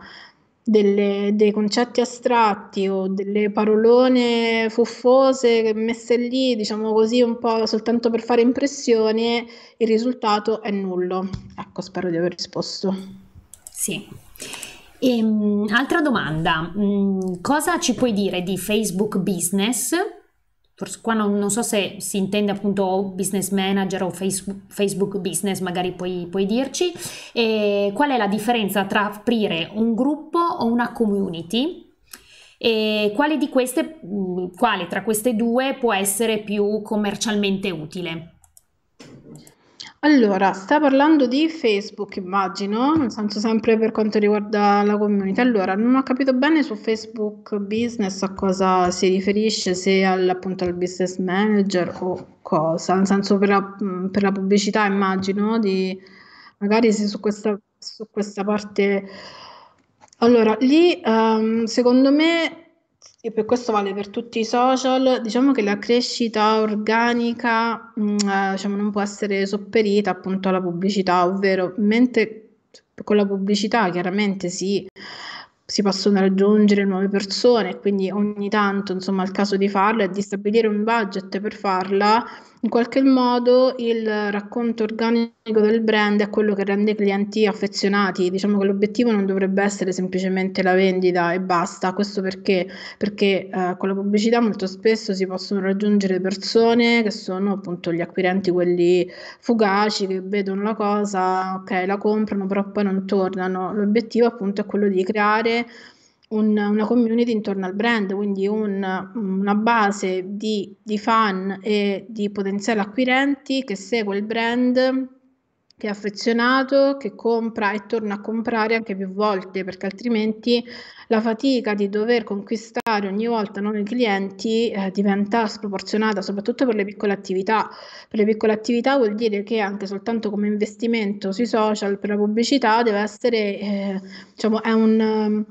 [SPEAKER 2] delle, dei concetti astratti o delle parolone fuffose messe lì, diciamo così, un po' soltanto per fare impressione, il risultato è nullo. Ecco, spero di aver
[SPEAKER 1] risposto. Sì. E, ehm, altra domanda, mm, cosa ci puoi dire di Facebook Business? qua non, non, so se si intende appunto business manager o Facebook, Facebook business, magari puoi, puoi dirci, e qual è la differenza tra aprire un gruppo o una community? E quale di queste, mm, quale tra queste due può essere più commercialmente utile?
[SPEAKER 2] Allora, stai parlando di Facebook, immagino, nel senso sempre per quanto riguarda la community. Allora, non ho capito bene su Facebook Business a cosa si riferisce, se al, appunto al business manager o cosa, nel senso per la, mm, per la pubblicità, immagino, di magari se su questa, su questa parte... Allora, lì ehm, secondo me e per questo vale per tutti i social, diciamo che la crescita organica mh, mm, eh, diciamo, non può essere sopperita appunto alla pubblicità, ovvero mentre con la pubblicità chiaramente si, si possono raggiungere nuove persone, quindi ogni tanto insomma il caso di farla e di stabilire un budget per farla in qualche modo il racconto organico del brand è quello che rende i clienti affezionati, diciamo che l'obiettivo non dovrebbe essere semplicemente la vendita e basta, questo perché? Perché eh, con la pubblicità molto spesso si possono raggiungere persone che sono appunto gli acquirenti, quelli fugaci, che vedono la cosa, ok, la comprano, però poi non tornano. L'obiettivo appunto è quello di creare un, una community intorno al brand, quindi un, una base di, di fan e di potenziali acquirenti che segue il brand che è affezionato, che compra e torna a comprare anche più volte, perché altrimenti la fatica di dover conquistare ogni volta nuovi clienti eh, diventa sproporzionata, soprattutto per le piccole attività. Per le piccole attività vuol dire che anche soltanto come investimento sui social per la pubblicità deve essere, eh, diciamo, è un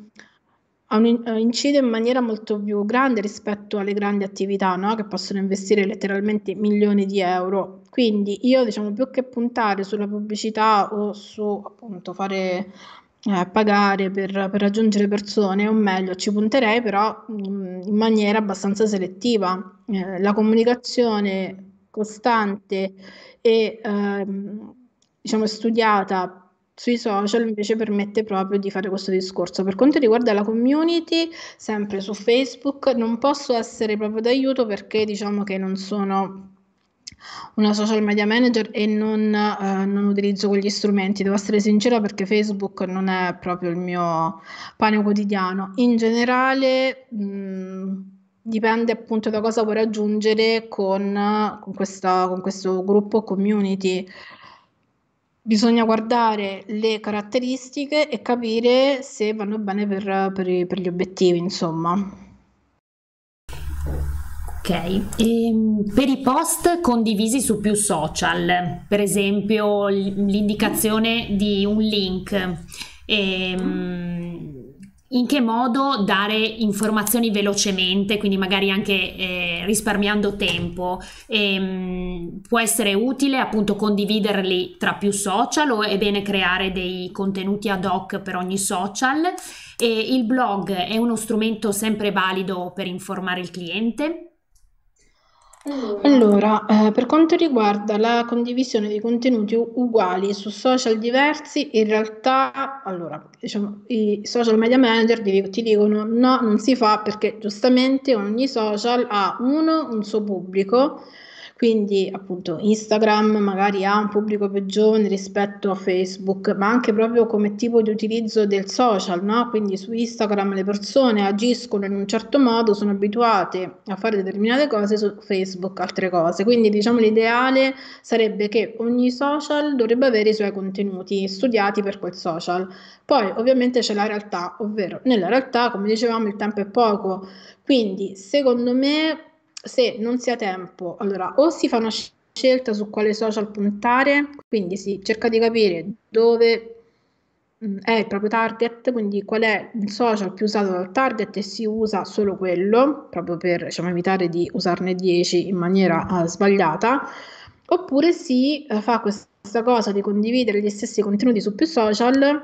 [SPEAKER 2] un, eh, incide in maniera molto più grande rispetto alle grandi attività no? che possono investire letteralmente milioni di euro. Quindi io diciamo più che puntare sulla pubblicità o su appunto fare eh, pagare per, per, raggiungere persone, o meglio, ci punterei però in, in maniera abbastanza selettiva. Eh, la comunicazione costante e ehm, diciamo studiata sui social invece permette proprio di fare questo discorso. Per quanto riguarda la community, sempre su Facebook, non posso essere proprio d'aiuto perché diciamo che non sono una social media manager e non, eh, non, utilizzo quegli strumenti. Devo essere sincera perché Facebook non è proprio il mio pane quotidiano. In generale mh, dipende appunto da cosa vuoi raggiungere con, con, questa, con questo gruppo community bisogna guardare le caratteristiche e capire se vanno bene per, per, per gli obiettivi,
[SPEAKER 1] insomma. Okay. Ehm, per i post condivisi su più social, per esempio l'indicazione di un link, ehm, mm in che modo dare informazioni velocemente, quindi magari anche eh, risparmiando tempo. E, ehm, può essere utile appunto condividerli tra più social o è bene creare dei contenuti ad hoc per ogni social. E il blog è uno strumento sempre valido per informare il cliente.
[SPEAKER 2] Allora, eh, per quanto riguarda la condivisione di contenuti uguali su social diversi, in realtà, allora, diciamo, i social media manager ti, ti dicono no, non si fa perché giustamente ogni social ha uno, un suo pubblico, quindi appunto Instagram magari ha un pubblico più giovane rispetto a Facebook, ma anche proprio come tipo di utilizzo del social, no? Quindi su Instagram le persone agiscono in un certo modo, sono abituate a fare determinate cose, su Facebook altre cose. Quindi diciamo l'ideale sarebbe che ogni social dovrebbe avere i suoi contenuti studiati per quel social. Poi ovviamente c'è la realtà, ovvero nella realtà, come dicevamo, il tempo è poco. Quindi secondo me se non si ha tempo, allora o si fa una scelta su quale social puntare, quindi si cerca di capire dove mm, è il proprio target, quindi qual è il social più usato dal target e si usa solo quello, proprio per diciamo, evitare di usarne 10 in maniera uh, sbagliata, oppure si uh, fa questa cosa di condividere gli stessi contenuti su più social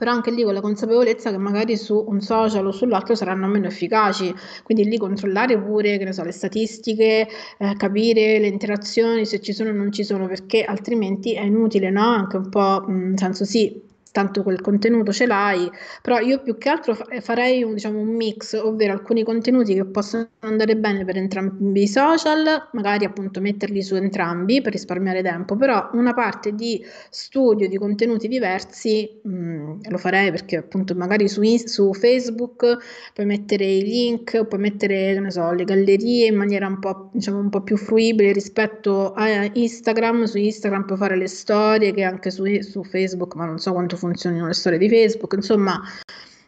[SPEAKER 2] però anche lì con la consapevolezza che magari su un social o sull'altro saranno meno efficaci, quindi lì controllare pure che ne so, le statistiche, eh, capire le interazioni, se ci sono o non ci sono, perché altrimenti è inutile, no? Anche un po', nel mm, senso sì, tanto quel contenuto ce l'hai, però io più che altro farei un, diciamo, un mix, ovvero alcuni contenuti che possono andare bene per entrambi i social, magari appunto metterli su entrambi per risparmiare tempo, però una parte di studio di contenuti diversi mh, mm, lo farei perché appunto magari su, su, Facebook puoi mettere i link, puoi mettere non so, le gallerie in maniera un po', diciamo, un po' più fruibile rispetto a Instagram, su Instagram puoi fare le storie che anche su, su Facebook, ma non so quanto funzionino le storie di Facebook, insomma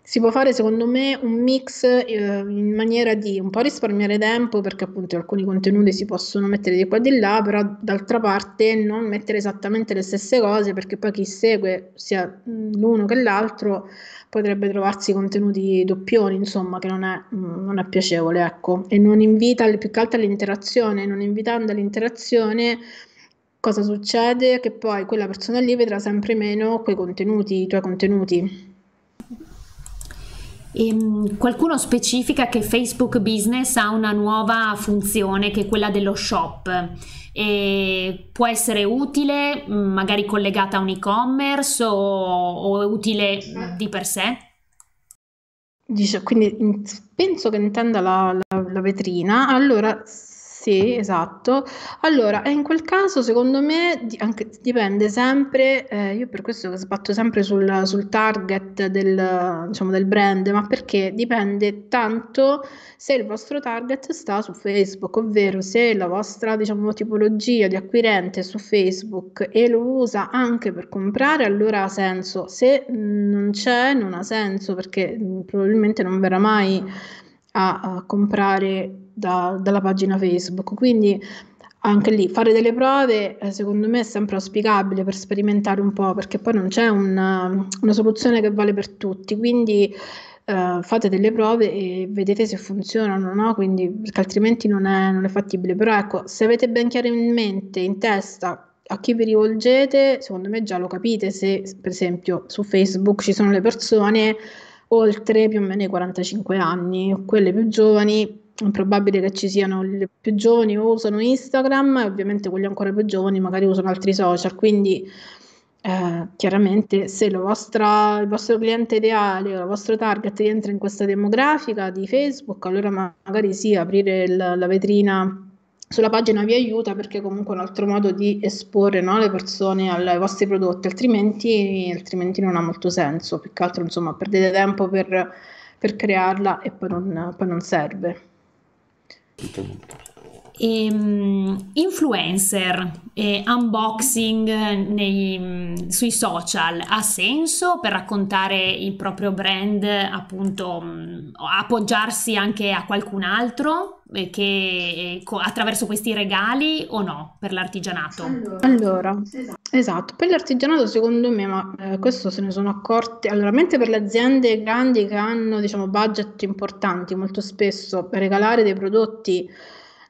[SPEAKER 2] si può fare secondo me un mix eh, in maniera di un po' risparmiare tempo perché appunto alcuni contenuti si possono mettere di qua e di là, però d'altra parte non mettere esattamente le stesse cose perché poi chi segue sia l'uno che l'altro potrebbe trovarsi contenuti doppioni, insomma, che non è, mm, non è piacevole, ecco, e non invita più che altro all'interazione, non invitando all'interazione cosa succede? Che poi quella persona lì vedrà sempre meno quei contenuti, i tuoi contenuti.
[SPEAKER 1] E ehm, qualcuno specifica che Facebook Business ha una nuova funzione che è quella dello shop. E può essere utile, mm, magari collegata a un e-commerce o, o è utile di per sé?
[SPEAKER 2] Dice, quindi mm, penso che intenda la, la, la vetrina. Allora, sì, esatto. Allora, eh, in quel caso, secondo me, anche- dipende sempre, eh, io per questo sbatto sempre sul, sul target del, diciamo, del brand, ma perché dipende tanto se il vostro target sta su Facebook, ovvero se la vostra, diciamo, tipologia di acquirente è su Facebook e lo usa anche per comprare, allora ha senso. Se non c'è, non ha senso, perché mm, probabilmente non verrà mai a, a comprare da, dalla pagina Facebook. Quindi anche lì fare delle prove eh, secondo me è sempre auspicabile per sperimentare un po' perché poi non c'è una, una soluzione che vale per tutti quindi eh, fate delle prove e vedete se funzionano o no quindi, perché altrimenti non è, non è, fattibile però ecco se avete ben chiaro in mente in testa a chi vi rivolgete secondo me già lo capite se per esempio su Facebook ci sono le persone oltre più o meno i 45 anni quelle più giovani è probabile che ci siano le più giovani o usano Instagram e ovviamente quelli ancora più giovani magari usano altri social, quindi eh, chiaramente se vostra, il vostro cliente ideale o il vostro target rientra in questa demografica di Facebook, allora magari sì, aprire il, la vetrina sulla pagina vi aiuta perché comunque è un altro modo di esporre no, le persone ai vostri prodotti, altrimenti, altrimenti, non ha molto senso, più che altro insomma perdete tempo per, per crearla e poi non, poi non serve. y te
[SPEAKER 1] ehm, influencer, e unboxing nei, sui social, ha senso per raccontare il proprio brand, appunto mm, appoggiarsi anche a qualcun altro che, attraverso questi regali o no per l'artigianato? Allora,
[SPEAKER 2] esatto. esatto, per l'artigianato secondo me, ma eh, questo se ne sono accorti, allora mentre per le aziende grandi che hanno diciamo budget importanti molto spesso per regalare dei prodotti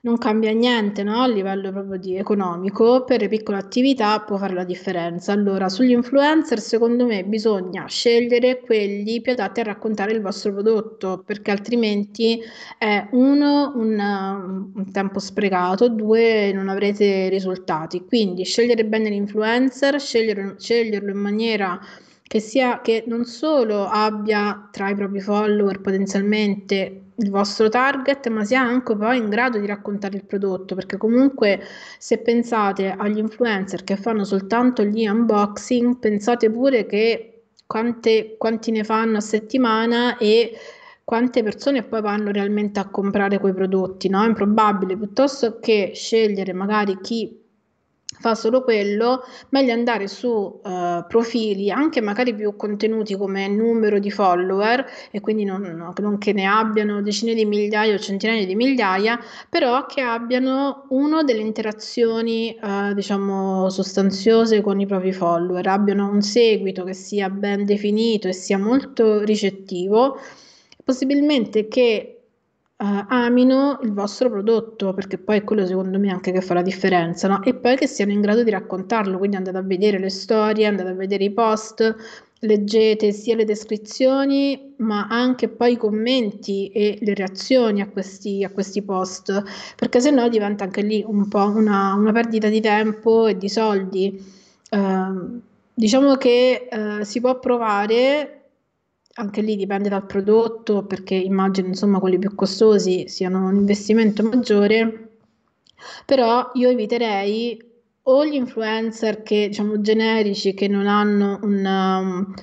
[SPEAKER 2] non cambia niente no? a livello proprio di economico, per le piccole attività può fare la differenza. Allora, sugli influencer secondo me bisogna scegliere quelli più adatti a raccontare il vostro prodotto, perché altrimenti è uno, un, un tempo sprecato, due, non avrete risultati. Quindi scegliere bene l'influencer, scegliere, sceglierlo in maniera che, sia, che non solo abbia tra i propri follower potenzialmente il vostro target, ma sia anche poi in grado di raccontare il prodotto, perché comunque se pensate agli influencer che fanno soltanto gli unboxing, pensate pure che quante, quanti ne fanno a settimana e quante persone poi vanno realmente a comprare quei prodotti, no? È improbabile, piuttosto che scegliere magari chi fa solo quello, meglio andare su uh, profili anche magari più contenuti come numero di follower e quindi non, non, che ne abbiano decine di migliaia o centinaia di migliaia, però che abbiano uno delle interazioni uh, diciamo sostanziose con i propri follower, abbiano un seguito che sia ben definito e sia molto ricettivo, possibilmente che uh, amino il vostro prodotto, perché poi è quello secondo me anche che fa la differenza, no? e poi che siano in grado di raccontarlo, quindi andate a vedere le storie, andate a vedere i post, leggete sia le descrizioni ma anche poi i commenti e le reazioni a questi, a questi post, perché se no diventa anche lì un po' una, una perdita di tempo e di soldi. Uh, diciamo che uh, si può provare anche lì dipende dal prodotto, perché immagino insomma quelli più costosi siano un investimento maggiore, però io eviterei o gli influencer che diciamo generici che non hanno un, um,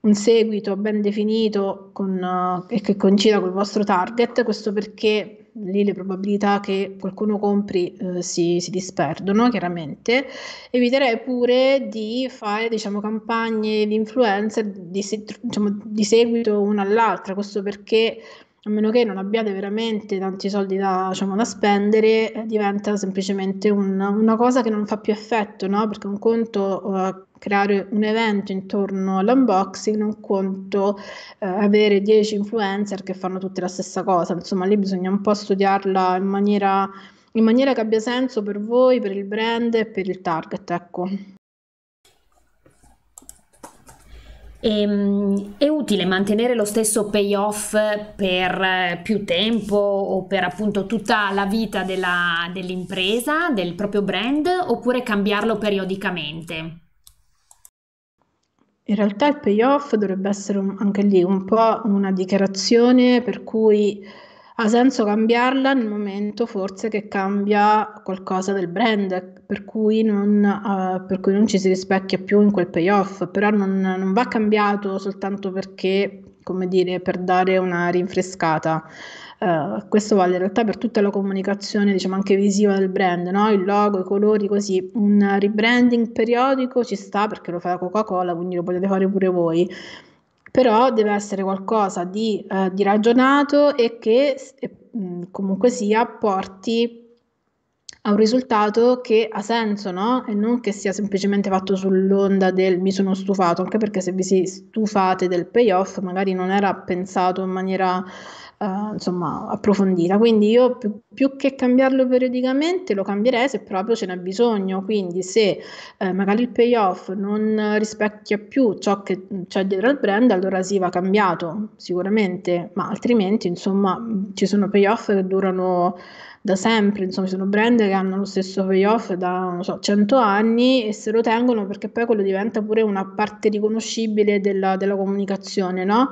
[SPEAKER 2] un seguito ben definito con, uh, e che coincida col vostro target, questo perché lì le probabilità che qualcuno compri eh, si, si, disperdono chiaramente. Eviterei pure di fare diciamo, campagne di influencer di, diciamo, di seguito una all'altra, questo perché a meno che non abbiate veramente tanti soldi da, diciamo, da spendere, eh, diventa semplicemente una, una, cosa che non fa più effetto, no? perché un conto eh, creare un evento intorno all'unboxing, un conto eh, avere 10 influencer che fanno tutte la stessa cosa, insomma lì bisogna un po' studiarla in maniera, in maniera che abbia senso per voi,
[SPEAKER 1] per il brand e per il target. Ecco. E, ehm, è utile mantenere lo stesso payoff per eh, più tempo o per appunto tutta la vita della, dell'impresa, del proprio brand, oppure cambiarlo periodicamente?
[SPEAKER 2] In realtà il payoff dovrebbe essere anche lì un po' una dichiarazione per cui ha senso cambiarla nel momento forse che cambia qualcosa del brand, per cui non, uh, per cui non ci si rispecchia più in quel payoff, però non, non va cambiato soltanto perché, come dire, per dare una rinfrescata. Uh, questo vale in realtà per tutta la comunicazione, diciamo anche visiva del brand, no? il logo, i colori, così. Un rebranding periodico ci sta perché lo fa la Coca-Cola, quindi lo potete fare pure voi però deve essere qualcosa di, eh, di ragionato e che eh, comunque sia porti a un risultato che ha senso, no? E non che sia semplicemente fatto sull'onda del mi sono stufato, anche perché se vi si stufate del payoff magari non era pensato in maniera eh, insomma, approfondita. Quindi io più, più, che cambiarlo periodicamente lo cambierei se proprio ce n'è bisogno. Quindi se eh, magari il payoff non rispecchia più ciò che mm, c'è dietro al brand, allora sì va cambiato sicuramente, ma altrimenti insomma mm, ci sono payoff che durano da sempre, insomma, sono brand che hanno lo stesso payoff da non so, 100 anni e se lo tengono perché poi quello diventa pure una parte riconoscibile della, della comunicazione, no?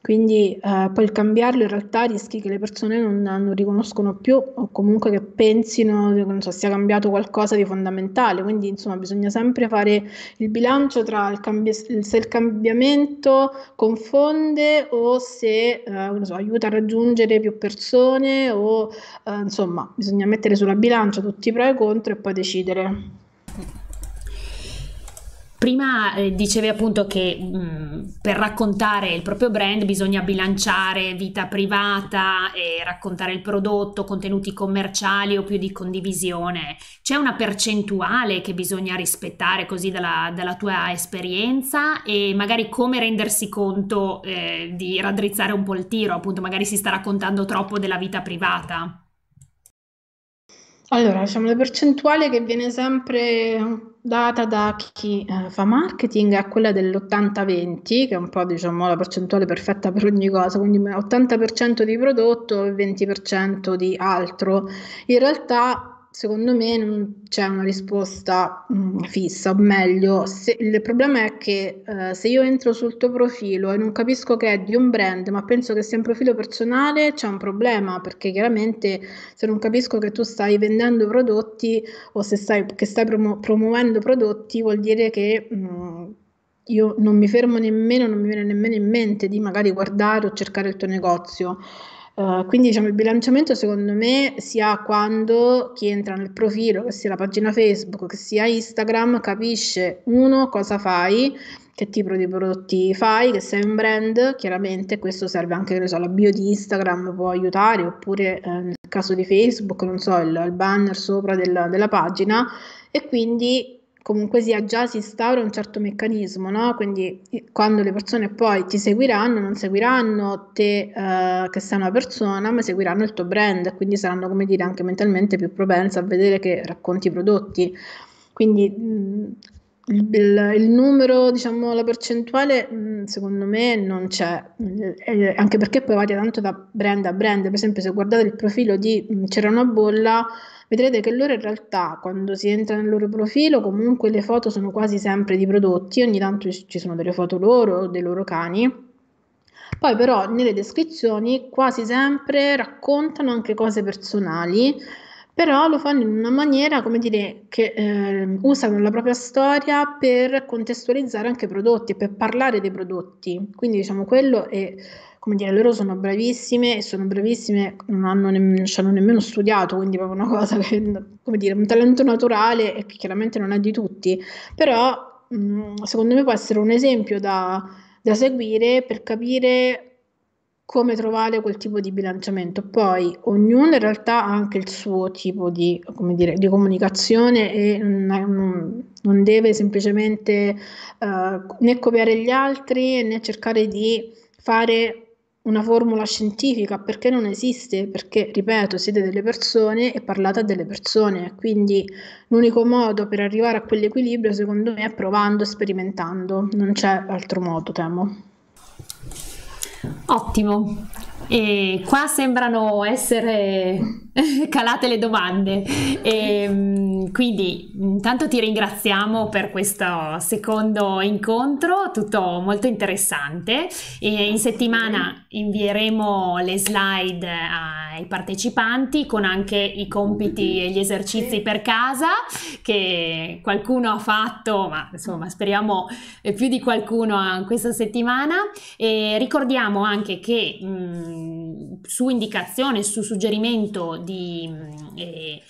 [SPEAKER 2] Quindi eh, poi il cambiarlo in realtà rischi che le persone non, non riconoscono più o comunque che pensino che so, sia cambiato qualcosa di fondamentale. Quindi insomma bisogna sempre fare il bilancio tra il cambi- se il cambiamento confonde o se eh, so, aiuta a raggiungere più persone o eh, insomma bisogna mettere sulla bilancia tutti i pro e i contro e
[SPEAKER 1] poi decidere. Prima eh, dicevi appunto che mh, per raccontare il proprio brand bisogna bilanciare vita privata e raccontare il prodotto, contenuti commerciali o più di condivisione. C'è una percentuale che bisogna rispettare così dalla, dalla tua esperienza e magari come rendersi conto eh, di raddrizzare un po' il tiro, appunto magari si sta raccontando troppo della vita privata.
[SPEAKER 2] Allora, diciamo, la percentuale che viene sempre data da chi eh, fa marketing è quella dell'80-20, che è un po' diciamo, la percentuale perfetta per ogni cosa, quindi 80% di prodotto e 20% di altro. In realtà secondo me non c'è una risposta mh, mm, fissa, o meglio, se, il problema è che eh, se io entro sul tuo profilo e non capisco che è di un brand, ma penso che sia un profilo personale, c'è un problema, perché chiaramente se non capisco che tu stai vendendo prodotti o se stai, che stai promu- promuovendo prodotti, vuol dire che... Mh, mm, io non mi fermo nemmeno, non mi viene nemmeno in mente di magari guardare o cercare il tuo negozio. Uh, quindi diciamo, il bilanciamento secondo me si ha quando chi entra nel profilo, che sia la pagina Facebook, che sia Instagram, capisce uno cosa fai, che tipo di prodotti fai, che sei un brand, chiaramente questo serve anche, so, la bio di Instagram può aiutare, oppure eh, nel caso di Facebook, non so, il, il banner sopra della, della pagina e quindi comunque sia già si instaura un certo meccanismo, no? Quindi quando le persone poi ti seguiranno, non seguiranno te eh, che sei una persona, ma seguiranno il tuo brand, quindi saranno, come dire, anche mentalmente più propense a vedere che racconti i prodotti. Quindi mh, mm, il, il, numero, diciamo, la percentuale mm, secondo me non c'è, eh, eh, anche perché poi varia tanto da brand a brand. Per esempio, se guardate il profilo di mm, C'era una bolla, vedrete che loro in realtà quando si entra nel loro profilo comunque le foto sono quasi sempre di prodotti, ogni tanto ci sono delle foto loro, o dei loro cani. Poi però nelle descrizioni quasi sempre raccontano anche cose personali, però lo fanno in una maniera, come dire, che eh, usano la propria storia per contestualizzare anche i prodotti, per parlare dei prodotti. Quindi diciamo quello è come dire, loro sono bravissime e sono bravissime, non hanno, ne- non hanno nemmeno studiato, quindi è proprio una cosa che, come dire, un talento naturale e che chiaramente non è di tutti, però mh, mm, secondo me può essere un esempio da, da seguire per capire come trovare quel tipo di bilanciamento. Poi ognuno in realtà ha anche il suo tipo di, dire, di comunicazione e non, non deve semplicemente uh, né copiare gli altri né cercare di fare una formula scientifica perché non esiste, perché, ripeto, siete delle persone e parlate a delle persone, quindi l'unico modo per arrivare a quell'equilibrio secondo me è provando, sperimentando, non c'è
[SPEAKER 1] altro modo, temo. Ottimo, e qua sembrano essere calate le domande. E, ehm, quindi intanto ti ringraziamo per questo secondo incontro, tutto molto interessante. E in settimana invieremo le slide ai partecipanti con anche i compiti e gli esercizi per casa che qualcuno ha fatto, ma insomma speriamo più di qualcuno ah, questa settimana. E ricordiamo anche che... Mh, mm, su indicazione, su suggerimento di mm, eh,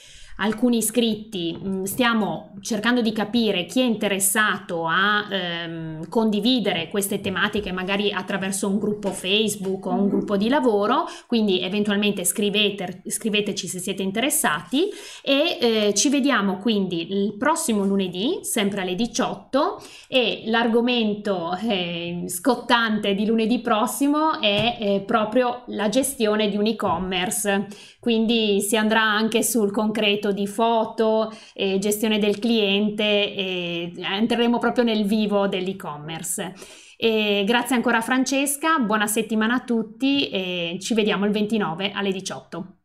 [SPEAKER 1] alcuni iscritti, mm, stiamo cercando di capire chi è interessato a ehm, condividere queste tematiche magari attraverso un gruppo Facebook o un mm-hmm. gruppo di lavoro, quindi eventualmente scrivete, scriveteci se siete interessati e eh, ci vediamo quindi il prossimo lunedì, sempre alle 18 e l'argomento eh, scottante di lunedì prossimo è eh, proprio la gestione di un e-commerce quindi si andrà anche sul concreto di foto, eh, gestione del cliente e entreremo proprio nel vivo dell'e-commerce. E grazie ancora Francesca, buona settimana a tutti e ci vediamo il 29 alle 18.